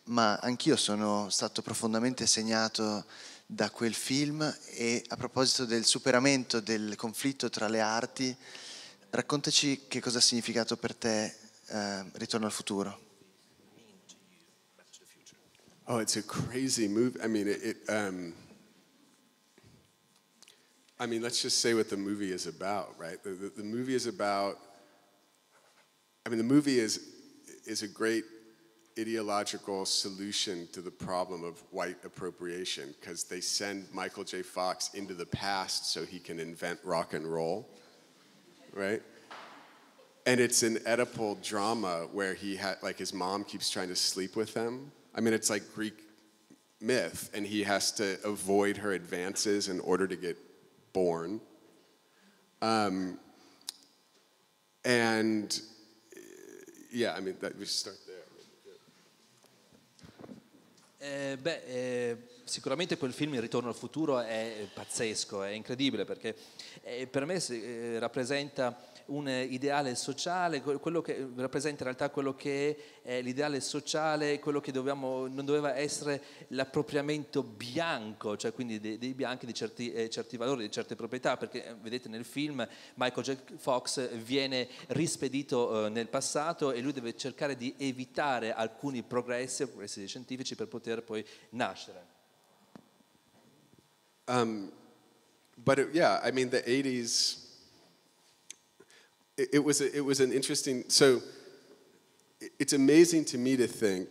Speaker 2: ma anch'io sono stato profondamente segnato da quel film e a proposito del superamento del conflitto tra le arti, raccontaci che cosa ha significato per te eh, Ritorno al futuro. Oh, it's a crazy
Speaker 3: movie. I mean, it, it um... I mean, let's just say what the movie is about, right? The, the, the, movie is about, I mean, the movie is, is a great ideological solution to the problem of white appropriation because they send Michael J. Fox into the past so he can invent rock and roll, right? And it's an Oedipal drama where he had, like, his mom keeps trying to sleep with him. I mean, it's like Greek myth, and he has to avoid her advances in order to get born. Um, and yeah, I mean, that, we start there.
Speaker 4: Eh, beh, eh, sicuramente quel film Il ritorno al futuro è pazzesco, è incredibile perché eh, per me si, eh, rappresenta un ideale sociale, quello che rappresenta in realtà quello che è l'ideale sociale, quello che dovevamo, non doveva essere l'appropriamento bianco, cioè quindi dei, dei bianchi di certi, eh, certi, valori, di certe proprietà, perché eh, vedete nel film Michael J. Fox viene rispedito eh, nel passato e lui deve cercare di evitare alcuni progressi, progressi scientifici per poter poi nascere. Um, but it, yeah, I mean the
Speaker 3: 80s it, it was a, it was an interesting. So it's amazing to me to think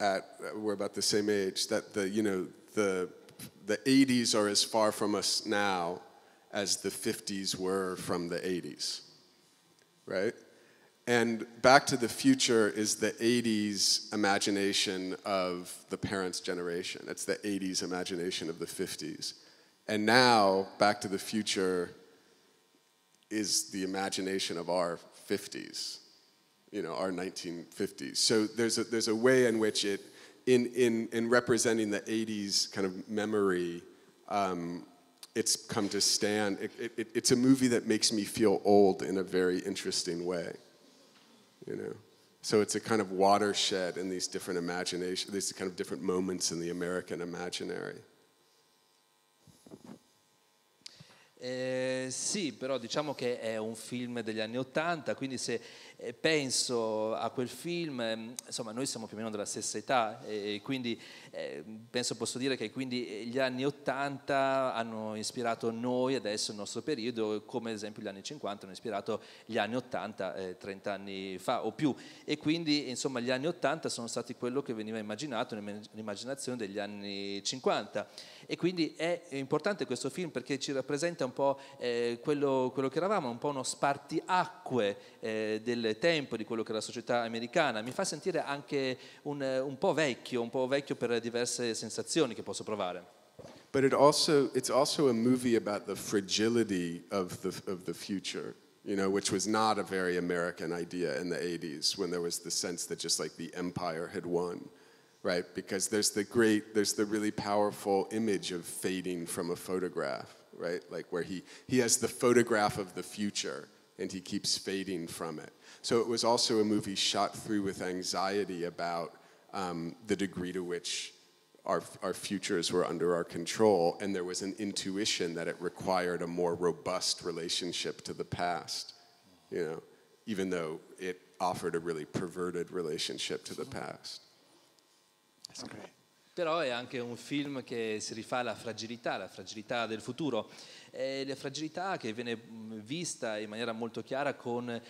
Speaker 3: at uh, we're about the same age that the you know the the 80s are as far from us now as the 50s were from the 80s right and back to the future is the 80s imagination of the parents generation it's the 80s imagination of the 50s and now back to the future is the imagination of our 50s, you know, our 1950s. So there's a, there's a way in which it, in, in, in representing the 80s kind of memory, um, it's come to stand. It, it, it's a movie that makes me feel old in a very interesting way, you know. So it's a kind of watershed in these different imaginations, these kind of different moments in the American imaginary.
Speaker 4: Eh, sì, però diciamo che è un film degli anni Ottanta, quindi se penso a quel film, ehm, insomma noi siamo più o meno della stessa età e quindi ehm, penso posso dire che quindi eh, gli anni 80 hanno ispirato noi adesso il nostro periodo, come ad esempio gli anni 50 hanno ispirato gli anni 80 eh, 30 anni fa o più e quindi insomma gli anni 80 sono stati quello che veniva immaginato nell'immaginazione degli anni 50 e quindi è importante questo film perché ci rappresenta un po' eh, quello, quello, che eravamo, un po' uno spartiacque eh, delle dei di quello che era la società americana, mi fa sentire anche un, un po' vecchio, un po' vecchio per diverse sensazioni che posso provare.
Speaker 3: But it also, it's also a movie about the fragility of the, of the future, you know, which was not a very American idea in the 80s when there was the sense that just like the empire had won, right? Because there's the great, there's the really powerful image of fading from a photograph, right? Like where he, he has the photograph of the future and he keeps fading from it. So it was also a movie shot through with anxiety about um, the degree to which our, our futures were under our control, and there was an intuition that it required a more robust relationship to the past, you know, even though it offered a really perverted relationship to the past.
Speaker 4: That's great. Però è anche un film che si rifà alla fragilità, la fragilità del futuro. è la fragilità che viene mm, vista in maniera molto chiara con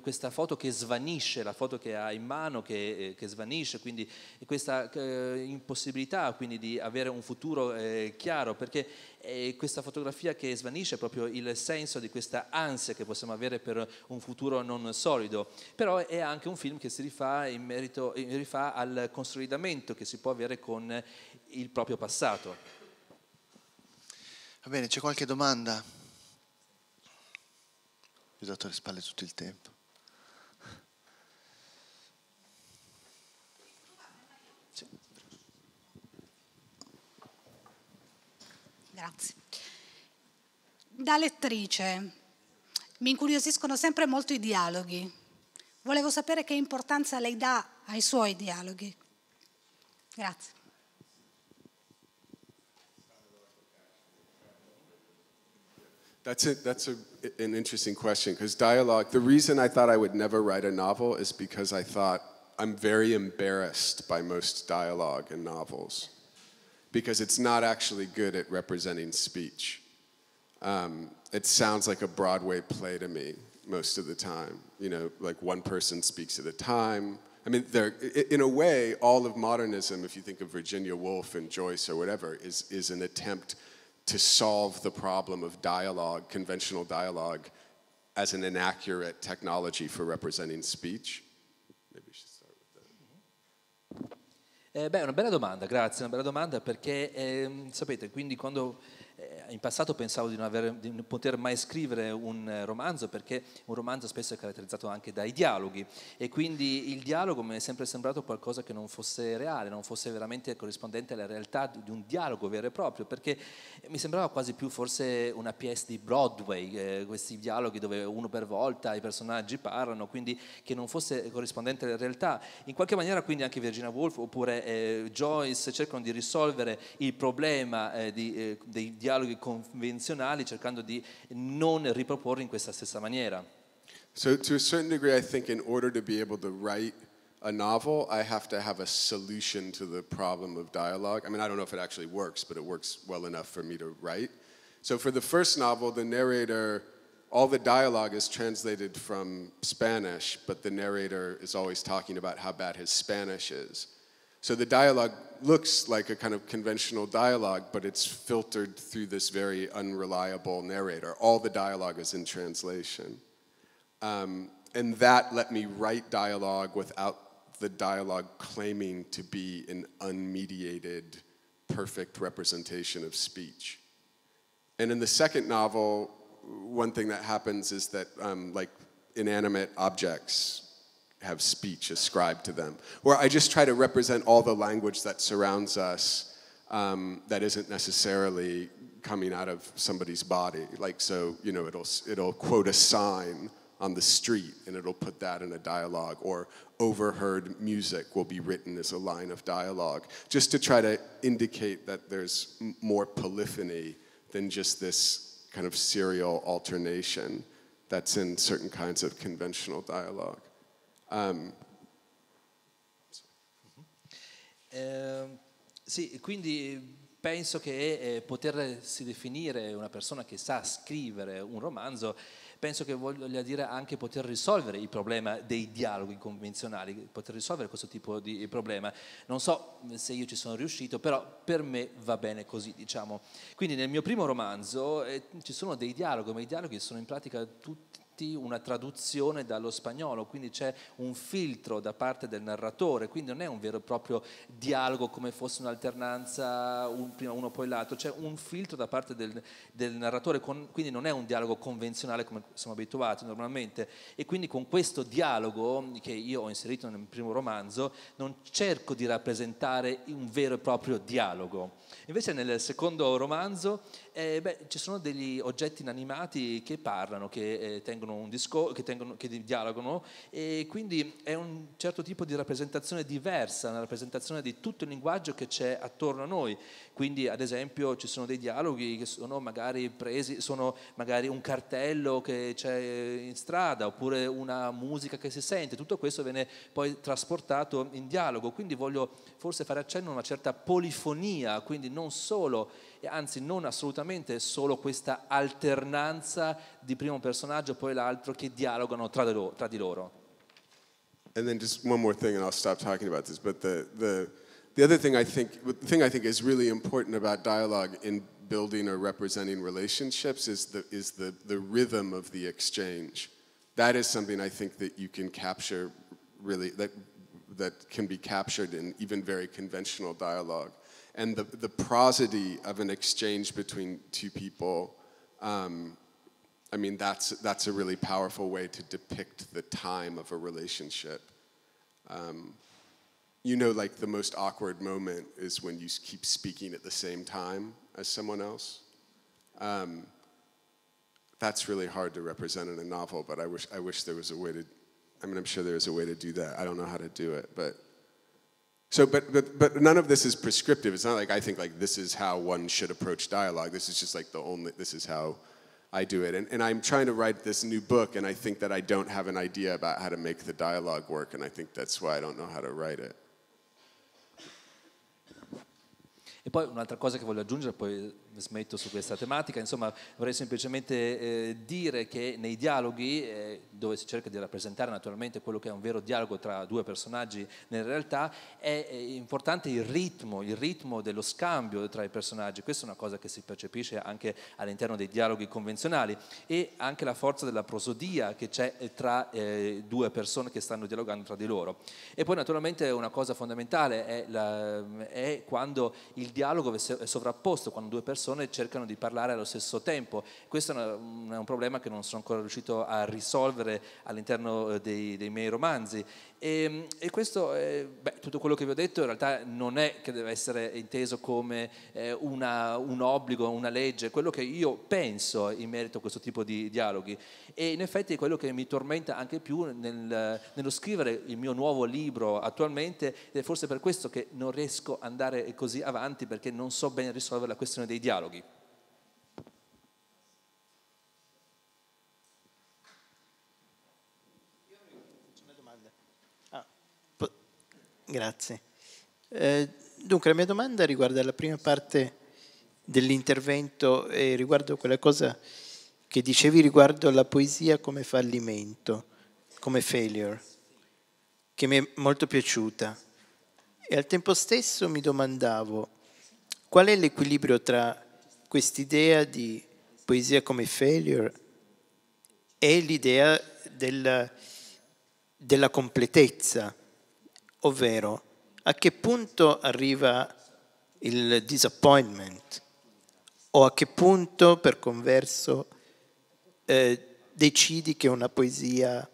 Speaker 4: questa foto che svanisce, la foto che ha in mano che, eh, che svanisce, quindi questa eh, impossibilità quindi, di avere un futuro eh, chiaro, perché è eh, questa fotografia che svanisce è proprio il senso di questa ansia che possiamo avere per un futuro non solido, però è anche un film che si rifà, in merito, rifà al consolidamento che si può avere con il proprio passato.
Speaker 2: Va bene, c'è qualche domanda? Mi ho dato le spalle tutto il tempo.
Speaker 1: Grazie.
Speaker 4: Da lettrice mi incuriosiscono sempre molto i dialoghi. Volevo sapere che importanza lei dà ai suoi dialoghi. Grazie.
Speaker 3: That's a, that's a, an interesting question because dialogue. The reason I thought I would never write a novel is because I thought I'm very embarrassed by most dialogue in novels because it's not actually good at representing speech. Um, it sounds like a Broadway play to me most of the time. You know, like one person speaks at a time. I mean, in a way, all of modernism, if you think of Virginia Woolf and Joyce or whatever, is, is an attempt to solve the problem of dialogue, conventional dialogue, as an inaccurate technology for representing speech?
Speaker 4: Maybe we should start with that. Eh beh, una bella domanda, grazie, una bella domanda perché eh, sapete, quindi quando Eh, in passato pensavo di non, avere, di non, poter mai scrivere un eh, romanzo perché un romanzo spesso è caratterizzato anche dai dialoghi e quindi il dialogo mi è sempre sembrato qualcosa che non fosse reale, non fosse veramente corrispondente alla realtà di un dialogo vero e proprio perché mi sembrava quasi più forse una pièce di Broadway, eh, questi dialoghi dove uno per volta i personaggi parlano, quindi che non fosse corrispondente alla realtà. In qualche maniera quindi anche Virginia Woolf oppure eh, Joyce cercano di risolvere il problema eh, di, eh, dei dialoghi dialoghi convenzionali cercando di non riproporre in questa stessa maniera.
Speaker 3: So to a certain degree I think in order to be able to write a novel, I have to have a solution to the problem of dialogue. I mean, I don't know if it actually works, but it works well enough for me to write. So for the first novel, the narrator, all the dialogue is translated from Spanish, but the narrator is always talking about how bad his Spanish is. So the dialogue looks like a kind of conventional dialogue, but it's filtered through this very unreliable narrator. All the dialogue is in translation. Um, and that let me write dialogue without the dialogue claiming to be an unmediated, perfect representation of speech. And in the second novel, one thing that happens is that, um, like, inanimate objects have speech ascribed to them. Or I just try to represent all the language that surrounds us um, that isn't necessarily coming out of somebody's body. Like, so, you know, it'll, it'll quote a sign on the street and it'll put that in a dialogue, or overheard music will be written as a line of dialogue, just to try to indicate that there's more polyphony than just this kind of serial alternation that's in certain kinds of conventional dialogue. Um.
Speaker 4: Eh, sì, quindi penso che eh, potersi definire una persona che sa scrivere un romanzo, penso che voglia dire anche poter risolvere il problema dei dialoghi convenzionali, poter risolvere questo tipo di problema. Non so eh, se io ci sono riuscito, però per me va bene così, diciamo. Quindi nel mio primo romanzo eh, ci sono dei dialoghi, ma i dialoghi sono in pratica tutti una traduzione dallo spagnolo, quindi c'è un filtro da parte del narratore, quindi non è un vero e proprio dialogo come fosse un'alternanza un, prima uno poi l'altro, c'è un filtro da parte del, del narratore, con, quindi non è un dialogo convenzionale come siamo abituati normalmente e quindi con questo dialogo che io ho inserito nel primo romanzo non cerco di rappresentare un vero e proprio dialogo. Invece nel secondo romanzo eh, beh, ci sono degli oggetti inanimati che parlano, che, eh, tengono un disco, che, che dialogano e quindi è un certo tipo di rappresentazione diversa, una rappresentazione di tutto il linguaggio che c'è attorno a noi. Quindi ad esempio ci sono dei dialoghi che sono magari presi, sono magari un cartello che c'è in strada oppure una musica che si sente, tutto questo viene poi trasportato in dialogo. Quindi voglio forse fare accenno a una certa polifonia, quindi non solo anzi non assolutamente è solo questa alternanza di primo personaggio e poi l'altro che dialogano tra di loro. Tra di loro. And then
Speaker 3: just one more thing, and I'll stop talking about this. But the, the, the other thing I think, the thing I think is really important about dialogue in building or representing relationships is the, is the, the rhythm of the exchange. That is something I think that you can capture really, that, that can be captured in even very conventional dialogue. and the, the prosody of an exchange between two people, um, I mean, that's, that's a really powerful way to depict the time of a relationship. Um, you know, like the most awkward moment is when you keep speaking at the same time as someone else. Um, that's really hard to represent in a novel, but I wish, I wish there was a way to, I mean, I'm sure there is a way to do that. I don't know how to do it, but so, but, but, but none of this is prescriptive. It's not like I think like this is how one should approach dialogue. This is just like the only, this is how I do it. And, and I'm trying to write this new book and I think that I don't have an idea about how to make the dialogue work and I think that's why I don't know how to write it.
Speaker 4: E poi un'altra cosa che voglio aggiungere, poi smetto su questa tematica, insomma vorrei semplicemente eh, dire che nei dialoghi, eh, dove si cerca di rappresentare naturalmente quello che è un vero dialogo tra due personaggi nella realtà, è, è eh, importante il ritmo, il ritmo dello scambio tra i personaggi, questa è una cosa che si percepisce anche all'interno dei dialoghi convenzionali e anche la forza della prosodia che c'è eh, tra eh, due persone che stanno dialogando tra di loro. E poi naturalmente una cosa fondamentale è, la, è quando il dialogo è sovrapposto, quando due persone persone cercano di parlare allo stesso tempo. Questo è un problema che non sono ancora riuscito a risolvere all'interno eh, dei, dei miei romanzi e, ehm, e questo, eh, beh, tutto quello che vi ho detto in realtà non è che deve essere inteso come eh, una, un obbligo, una legge, quello che io penso in merito a questo tipo di dialoghi e in effetti è quello che mi tormenta anche più nel, nello scrivere il mio nuovo libro attualmente ed è forse per questo che non riesco ad andare così avanti perché non so bene risolvere la questione dei dialoghi.
Speaker 2: Grazie. Eh, dunque, la mia domanda riguarda la prima parte dell'intervento e riguardo quella cosa che dicevi
Speaker 4: riguardo alla poesia come fallimento, come failure, che mi è molto piaciuta. E al tempo stesso mi domandavo qual è l'equilibrio tra quest'idea di poesia come failure e l'idea della, della completezza ovvero a che punto arriva il disappointment o a che punto per converso eh, decidi che una poesia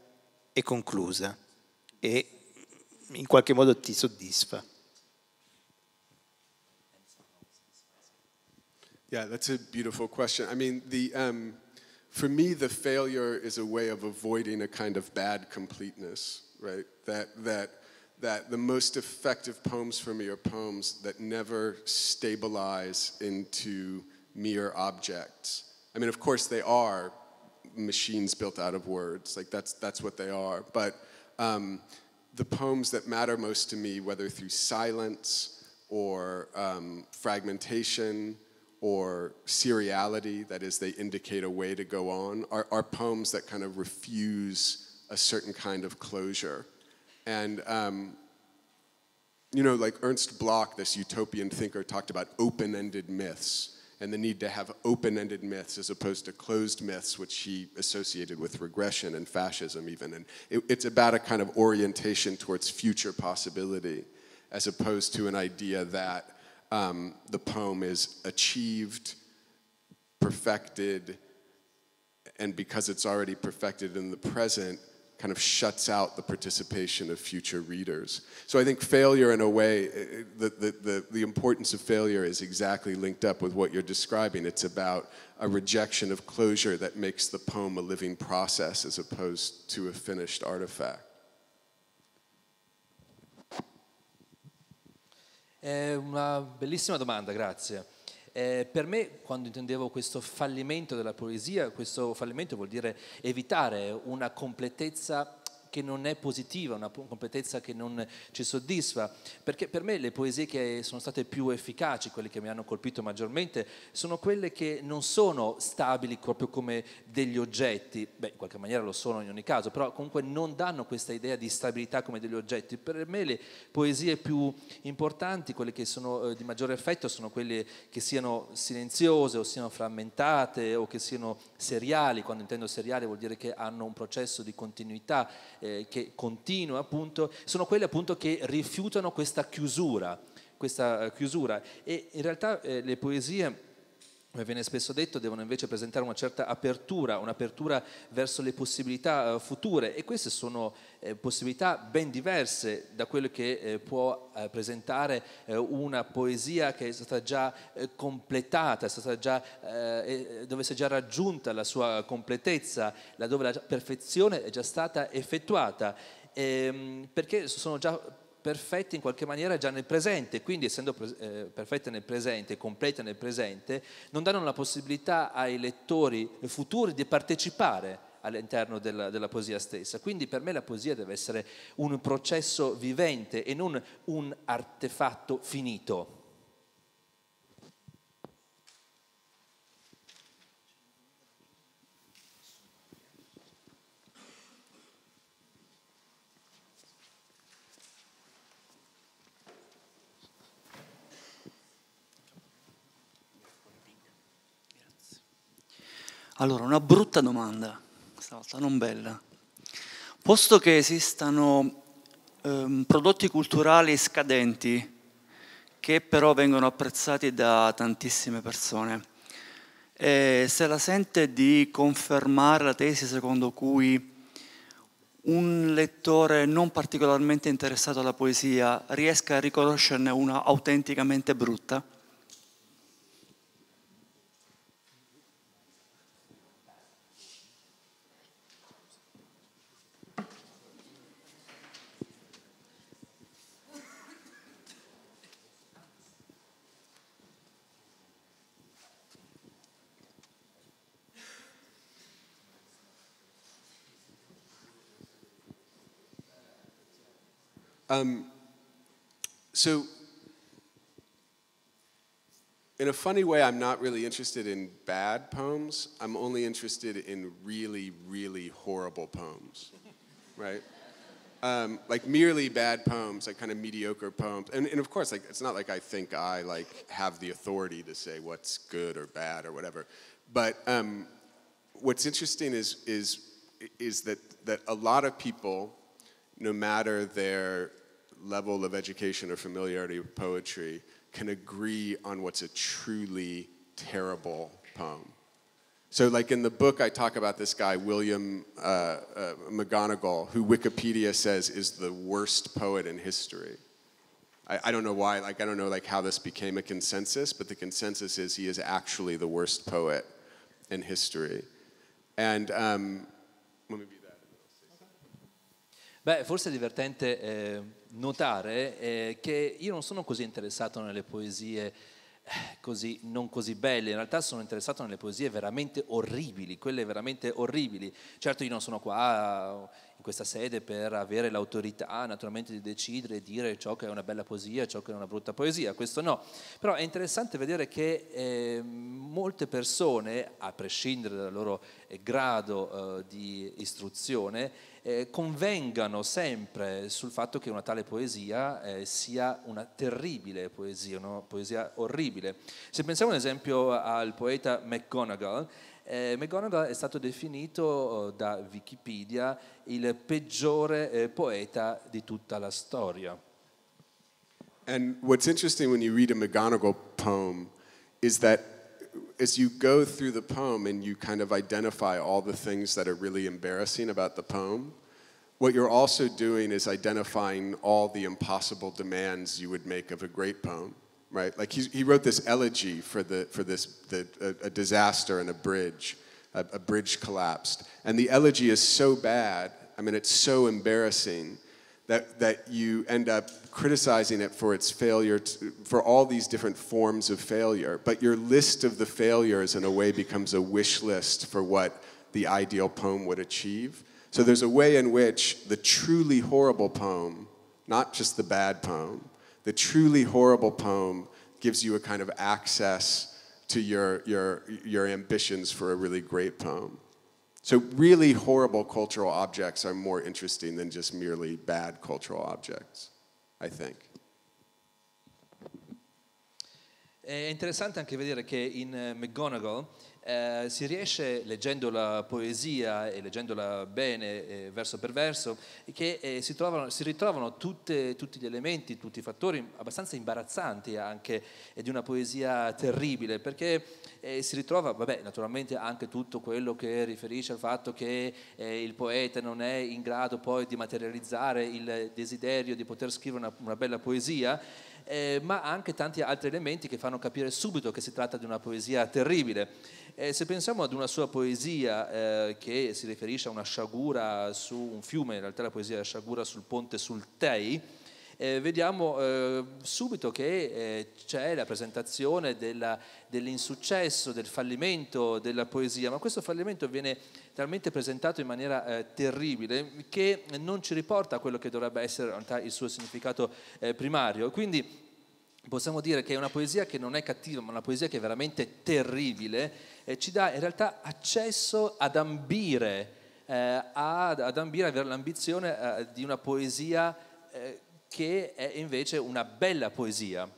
Speaker 4: è conclusa e in qualche modo ti soddisfa.
Speaker 3: Yeah, that's a beautiful question. I mean, the, um, for me, the failure is a way of avoiding a kind of bad completeness, right? That, that that the most effective poems for me are poems that never stabilize into mere objects. I mean, of course, they are machines built out of words. Like, that's, that's what they are. But um, the poems that matter most to me, whether through silence or um, fragmentation or seriality, that is, they indicate a way to go on, are, are poems that kind of refuse a certain kind of closure. And, um, you know, like Ernst Bloch, this utopian thinker, talked about open ended myths and the need to have open ended myths as opposed to closed myths, which he associated with regression and fascism, even. And it, it's about a kind of orientation towards future possibility as opposed to an idea that um, the poem is achieved, perfected, and because it's already perfected in the present, kind of shuts out the participation of future readers. So I think failure, in a way, eh, eh, the, the, the, the, importance of failure is exactly linked up with what you're describing. It's about a rejection of closure that makes the poem a living process as opposed to a finished artifact.
Speaker 4: È una bellissima domanda, grazie. Eh, per me, quando intendevo questo fallimento della poesia, questo fallimento vuol dire evitare una completezza che non è positiva, una competenza che non ci soddisfa, perché per me le poesie che sono state più efficaci, quelle che mi hanno colpito maggiormente, sono quelle che non sono stabili proprio come degli oggetti, beh in qualche maniera lo sono in ogni caso, però comunque non danno questa idea di stabilità come degli oggetti. Per me le poesie più importanti, quelle che sono eh, di maggiore effetto, sono quelle che siano silenziose o siano frammentate o che siano seriali, quando intendo seriali vuol dire che hanno un processo di continuità eh, che continua appunto, sono quelle appunto che rifiutano questa chiusura, questa eh, chiusura. E in realtà eh, le poesie come viene spesso detto, devono invece presentare una certa apertura, un'apertura verso le possibilità eh, future e queste sono eh, possibilità ben diverse da quelle che eh, può presentare una poesia che è stata già completata, è stata già, dove si è già raggiunta la sua completezza, laddove la perfezione è già stata effettuata, ehm, perché sono già perfette in qualche maniera già nel presente, quindi essendo eh, perfette nel presente, complete nel presente, non danno la possibilità ai lettori futuri di partecipare all'interno della, della, poesia stessa. Quindi per me la poesia deve essere un processo vivente e non un artefatto finito.
Speaker 1: Allora, una brutta domanda, stavolta non bella. Posto che esistano ehm, prodotti culturali scadenti, che però vengono apprezzati da tantissime persone, e eh, se la sente di confermare la tesi secondo cui un lettore non particolarmente interessato alla poesia riesca a riconoscerne una autenticamente brutta?
Speaker 3: Um, so, in a funny way, I'm not really interested in bad poems. I'm only interested in really, really horrible poems, right? Um, like merely bad poems, like kind of mediocre poems. And, and of course, like it's not like I think I like have the authority to say what's good or bad or whatever. But um, what's interesting is is is that that a lot of people, no matter their level of education or familiarity with poetry can agree on what's a truly terrible poem. So, like in the book, I talk about this guy, William uh, uh, McGonagall, who Wikipedia says is the worst poet in history. I, I, don't know why, like, I don't know like how this became a consensus, but the consensus is he is actually the worst poet in history. And
Speaker 4: um, let me be that. Beh, forse è divertente eh, notare eh, che io non sono così interessato nelle poesie eh, così, non così belle, in realtà sono interessato nelle poesie veramente orribili, quelle veramente orribili. Certo io non sono qua eh, in questa sede per avere l'autorità naturalmente di decidere e dire ciò che è una bella poesia, ciò che è una brutta poesia, questo no. Però è interessante vedere che eh, molte persone, a prescindere dal loro eh, grado eh, di istruzione, eh, convengano sempre sul fatto che una tale poesia eh, sia una terribile poesia, una poesia orribile. Se pensiamo ad esempio al poeta McGonagall, eh, McGonagall è stato definito oh, da Wikipedia il peggiore eh, poeta di tutta la storia.
Speaker 3: And what's interesting when you read a McGonagall poem is that as you go through the poem and you kind of identify all the things that are really embarrassing about the poem, what you're also doing is identifying all the impossible demands you would make of a great poem, right? Like he, he wrote this elegy for, the, for this, the, a, a disaster and a bridge, a, a bridge collapsed. And the elegy is so bad, I mean, it's so embarrassing that, that you end up criticizing it for its failure, to, for all these different forms of failure. But your list of the failures, in a way, becomes a wish list for what the ideal poem would achieve. So there's a way in which the truly horrible poem, not just the bad poem, the truly horrible poem gives you a kind of access to your, your, your ambitions for a really great poem. So really horrible cultural objects are more interesting than just merely bad cultural objects, I think.
Speaker 4: È interessante anche vedere che in eh, McGonagall Eh, si riesce, leggendo la poesia e leggendola bene eh, verso per verso, che eh, si, trovano, si, ritrovano tutte, tutti gli elementi, tutti i fattori abbastanza imbarazzanti anche eh, di una poesia terribile, perché eh, si ritrova, vabbè, naturalmente anche tutto quello che riferisce al fatto che il poeta non è in grado poi di materializzare il desiderio di poter scrivere una, una bella poesia, eh, ma anche tanti altri elementi che fanno capire subito che si tratta di una poesia terribile. Eh, se pensiamo ad una sua poesia eh, che si riferisce a una sciagura su un fiume, in realtà la poesia è la sciagura sul ponte sul Tei, eh, vediamo eh, subito che eh, c'è la presentazione della, dell'insuccesso, del fallimento della poesia, ma questo fallimento viene talmente presentato in maniera eh, terribile che non ci riporta a quello che dovrebbe essere in realtà il suo significato eh, primario. Quindi possiamo dire che è una poesia che non è cattiva, ma una poesia che è veramente terribile e ci dà in realtà accesso ad ambire, eh, ad, ad ambire, avere l'ambizione eh, di una poesia eh, che è invece una bella poesia.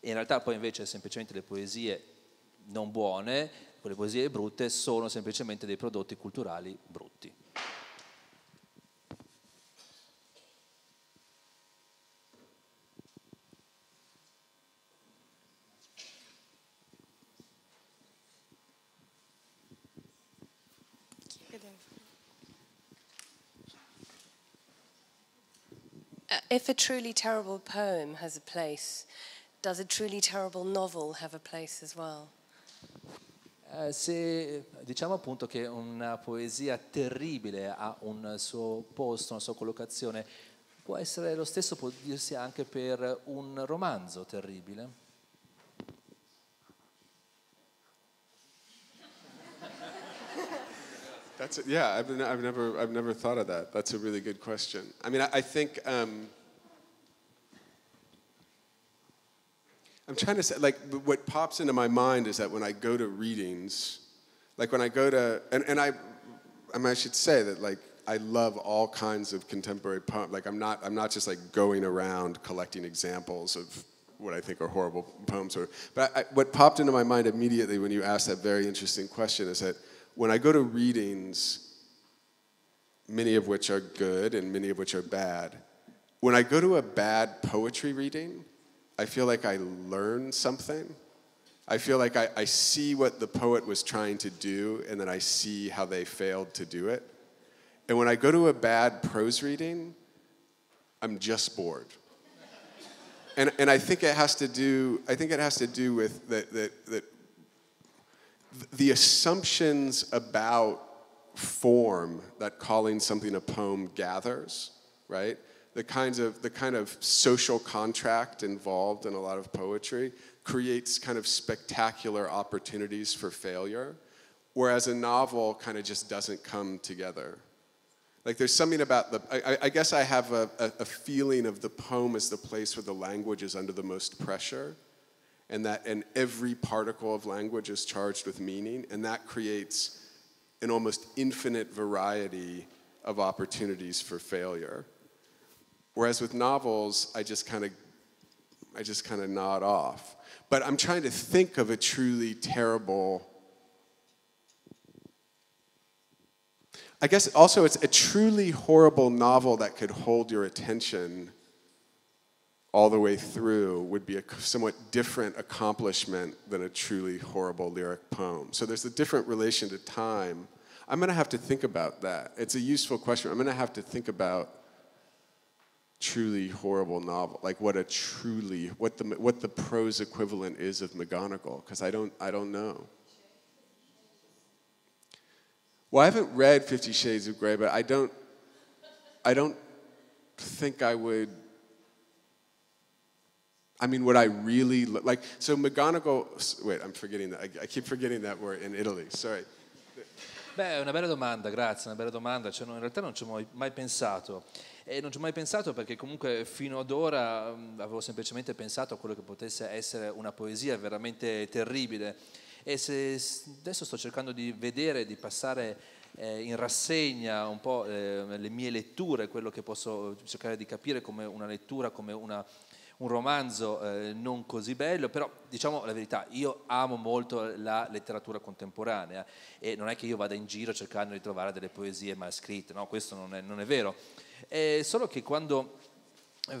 Speaker 4: E in realtà poi invece semplicemente le poesie non buone, quelle poesie brutte, sono semplicemente dei prodotti culturali brutti.
Speaker 2: Uh, if a truly terrible poem has a place, does a truly terrible novel have a place as well?
Speaker 4: Eh, se diciamo appunto che una poesia terribile ha un suo posto, una sua collocazione, può essere lo stesso, può dirsi anche per un romanzo terribile. That's
Speaker 3: a, yeah. I've, I've never I've never thought of that. That's a really good question. I mean, I, I think um, I'm trying to say like what pops into my mind is that when I go to readings, like when I go to and, and I, I, mean, I should say that like I love all kinds of contemporary poems. Like I'm not I'm not just like going around collecting examples of what I think are horrible poems. Or but I, what popped into my mind immediately when you asked that very interesting question is that when I go to readings, many of which are good and many of which are bad, when I go to a bad poetry reading, I feel like I learn something. I feel like I, I see what the poet was trying to do and then I see how they failed to do it. And when I go to a bad prose reading, I'm just bored. and, and I think it has to do, I think it has to do with that, that, that the assumptions about form that calling something a poem gathers, right? The kinds of the kind of social contract involved in a lot of poetry creates kind of spectacular opportunities for failure, whereas a novel kind of just doesn't come together. Like there's something about the, I, I guess I have a, a, a feeling of the poem as the place where the language is under the most pressure and that and every particle of language is charged with meaning and that creates an almost infinite variety of opportunities for failure whereas with novels i just kind of i just kind of nod off but i'm trying to think of a truly terrible i guess also it's a truly horrible novel that could hold your attention all the way through would be a somewhat different accomplishment than a truly horrible lyric poem. So there's a different relation to time. I'm going to have to think about that. It's a useful question. I'm going to have to think about truly horrible novel, like what a truly what the what the prose equivalent is of McGonagall, because I don't I don't know. Well, I haven't read Fifty Shades of Grey, but I don't I don't think I would I mean, would I really like? So McGonagall. Wait, I'm forgetting that. I, I keep forgetting that word in Italy. Sorry.
Speaker 4: Beh, è una bella domanda, grazie, una bella domanda. Cioè, in realtà non ci ho mai pensato. E non ci ho mai pensato perché comunque fino ad ora avevo semplicemente pensato a quello che potesse essere una poesia veramente terribile. E se adesso sto cercando di vedere, di passare eh, in rassegna un po' eh, le mie letture, quello che posso cercare di capire come una lettura, come una un romanzo eh, non così bello, però diciamo la verità, io amo molto la letteratura contemporanea e non è che io vada in giro cercando di trovare delle poesie mal scritte, no, questo non è, non è vero, è eh, solo che quando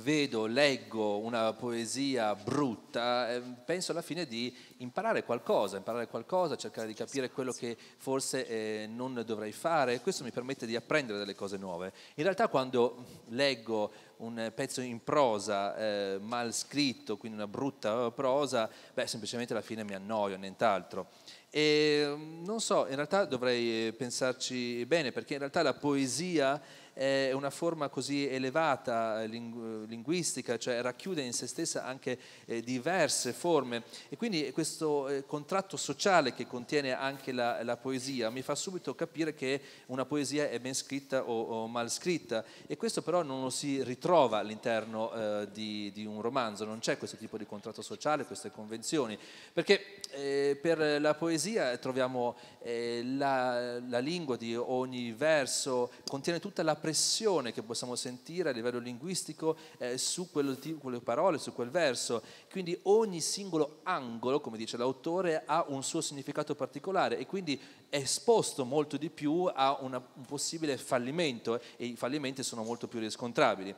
Speaker 4: vedo, leggo una poesia brutta, eh, penso alla fine di imparare qualcosa, imparare qualcosa, cercare di capire quello che forse eh, non dovrei fare, questo mi permette di apprendere delle cose nuove. In realtà quando leggo un pezzo in prosa eh, mal scritto, quindi una brutta prosa, beh semplicemente alla fine mi annoio, nient'altro. E non so, in realtà dovrei pensarci bene, perché in realtà la poesia è una forma così elevata eh, lingu- linguistica, cioè racchiude in se stessa anche eh, diverse forme. E quindi questa questo eh, contratto sociale che contiene anche la, la, poesia mi fa subito capire che una poesia è ben scritta o, o mal scritta e questo però non lo si ritrova all'interno eh, di, di, un romanzo, non c'è questo tipo di contratto sociale, queste convenzioni, perché eh, per la poesia troviamo eh, la, la lingua di ogni verso, contiene tutta la pressione che possiamo sentire a livello linguistico eh, su quelle parole, su quel verso. Quindi ogni singolo angolo, come come dice l'autore, ha un suo significato particolare e quindi è esposto molto di più a una, un possibile fallimento eh, e i fallimenti sono molto più riscontrabili.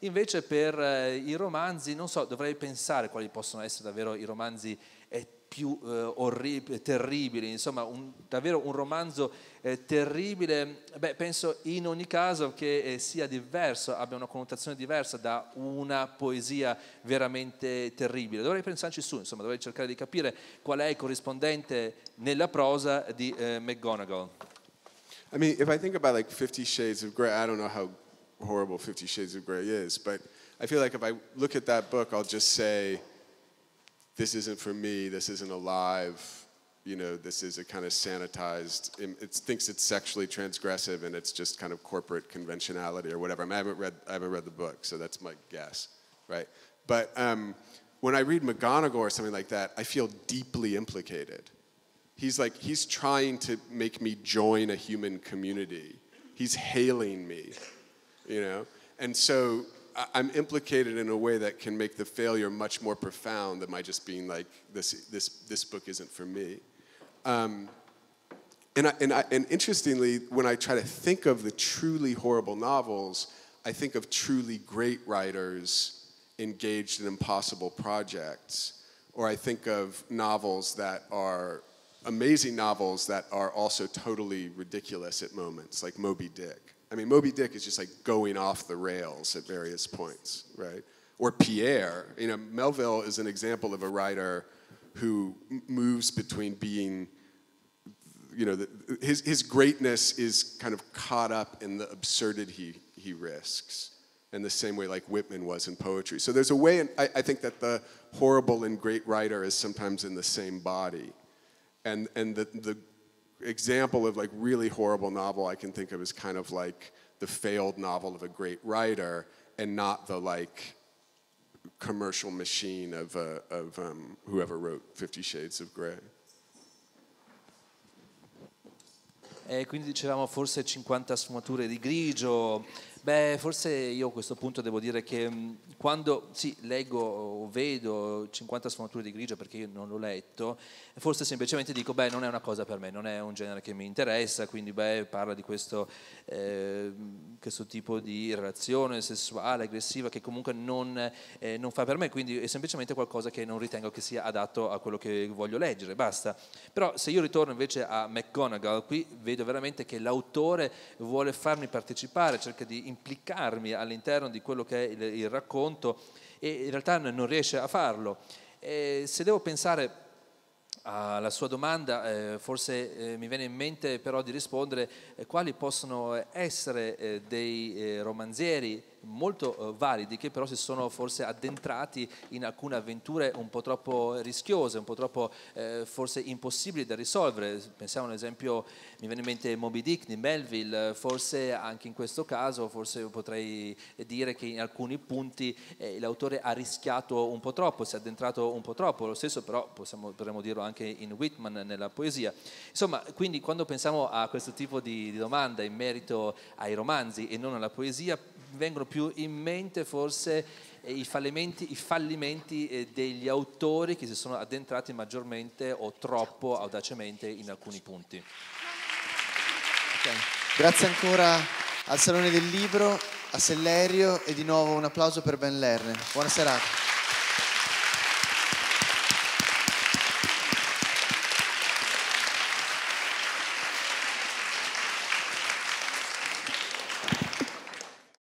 Speaker 4: Invece per eh, i romanzi, non so, dovrei pensare quali possono essere davvero i romanzi eh, più eh, orrib- terribili, insomma, un, davvero un romanzo eh, terribile, beh, penso in ogni caso che eh, sia diverso, abbia una connotazione diversa da una poesia veramente terribile. Dovrei pensarci su, insomma, dovrei cercare di capire qual è il corrispondente nella prosa di eh, McGonagall. I mean, if
Speaker 3: I think about like 50 Shades of Grey, I don't know how horrible 50 Shades of Grey is, but I feel like if I look at that book, I'll just say, this isn't for me, this isn't alive. you know, this is a kind of sanitized, it thinks it's sexually transgressive and it's just kind of corporate conventionality or whatever. I, mean, I haven't read, I haven't read the book, so that's my guess, right? But um, when I read McGonagall or something like that, I feel deeply implicated. He's like, he's trying to make me join a human community. He's hailing me, you know? And so I'm implicated in a way that can make the failure much more profound than my just being like, this, this, this book isn't for me. Um, and, I, and, I, and interestingly, when I try to think of the truly horrible novels, I think of truly great writers engaged in impossible projects. Or I think of novels that are amazing novels that are also totally ridiculous at moments, like Moby Dick. I mean, Moby Dick is just like going off the rails at various points, right? Or Pierre. You know, Melville is an example of a writer who moves between being you know, the, his, his greatness is kind of caught up in the absurdity he, he risks, in the same way like Whitman was in poetry. So there's a way, in, I, I think, that the horrible and great writer is sometimes in the same body. And, and the, the example of like really horrible novel I can think of is kind of like the failed novel of a great writer and not the like commercial machine of, uh, of um, whoever wrote Fifty Shades of
Speaker 4: Grey. E quindi dicevamo forse 50 sfumature di grigio, Beh, forse io a questo punto devo dire che mm, quando sì, leggo o vedo 50 sfumature di grigio perché io non l'ho letto, forse semplicemente dico, beh, non è una cosa per me, non è un genere che mi interessa, quindi beh, parla di questo, eh, questo tipo di relazione sessuale, aggressiva, che comunque non, eh, non, fa per me, quindi è semplicemente qualcosa che non ritengo che sia adatto a quello che voglio leggere, basta. Però se io ritorno invece a McGonagall, qui vedo veramente che l'autore vuole farmi partecipare, cerca di implicarmi all'interno di quello che è il, il racconto e in realtà non riesce a farlo. E se devo pensare alla sua domanda, eh, forse eh, mi viene in mente però di rispondere eh, quali possono essere eh, dei eh, romanzieri molto eh, validi che però si sono forse addentrati in alcune avventure un po' troppo rischiose, un po' troppo eh, forse impossibili da risolvere. Pensiamo ad esempio, mi viene in mente Moby Dick di Melville, forse anche in questo caso forse potrei dire che in alcuni punti eh, l'autore ha rischiato un po' troppo, si è addentrato un po' troppo, lo stesso però possiamo, potremmo dirlo anche in Whitman nella poesia. Insomma, quindi quando pensiamo a questo tipo di, di domanda in merito ai romanzi e non alla poesia, vengono più in mente forse eh, i fallimenti, i fallimenti, eh, degli autori che si sono addentrati maggiormente o troppo certo. audacemente in alcuni punti. Okay.
Speaker 2: Grazie ancora al Salone del Libro, a Sellerio e di nuovo un applauso per Ben Lerner. Buona serata.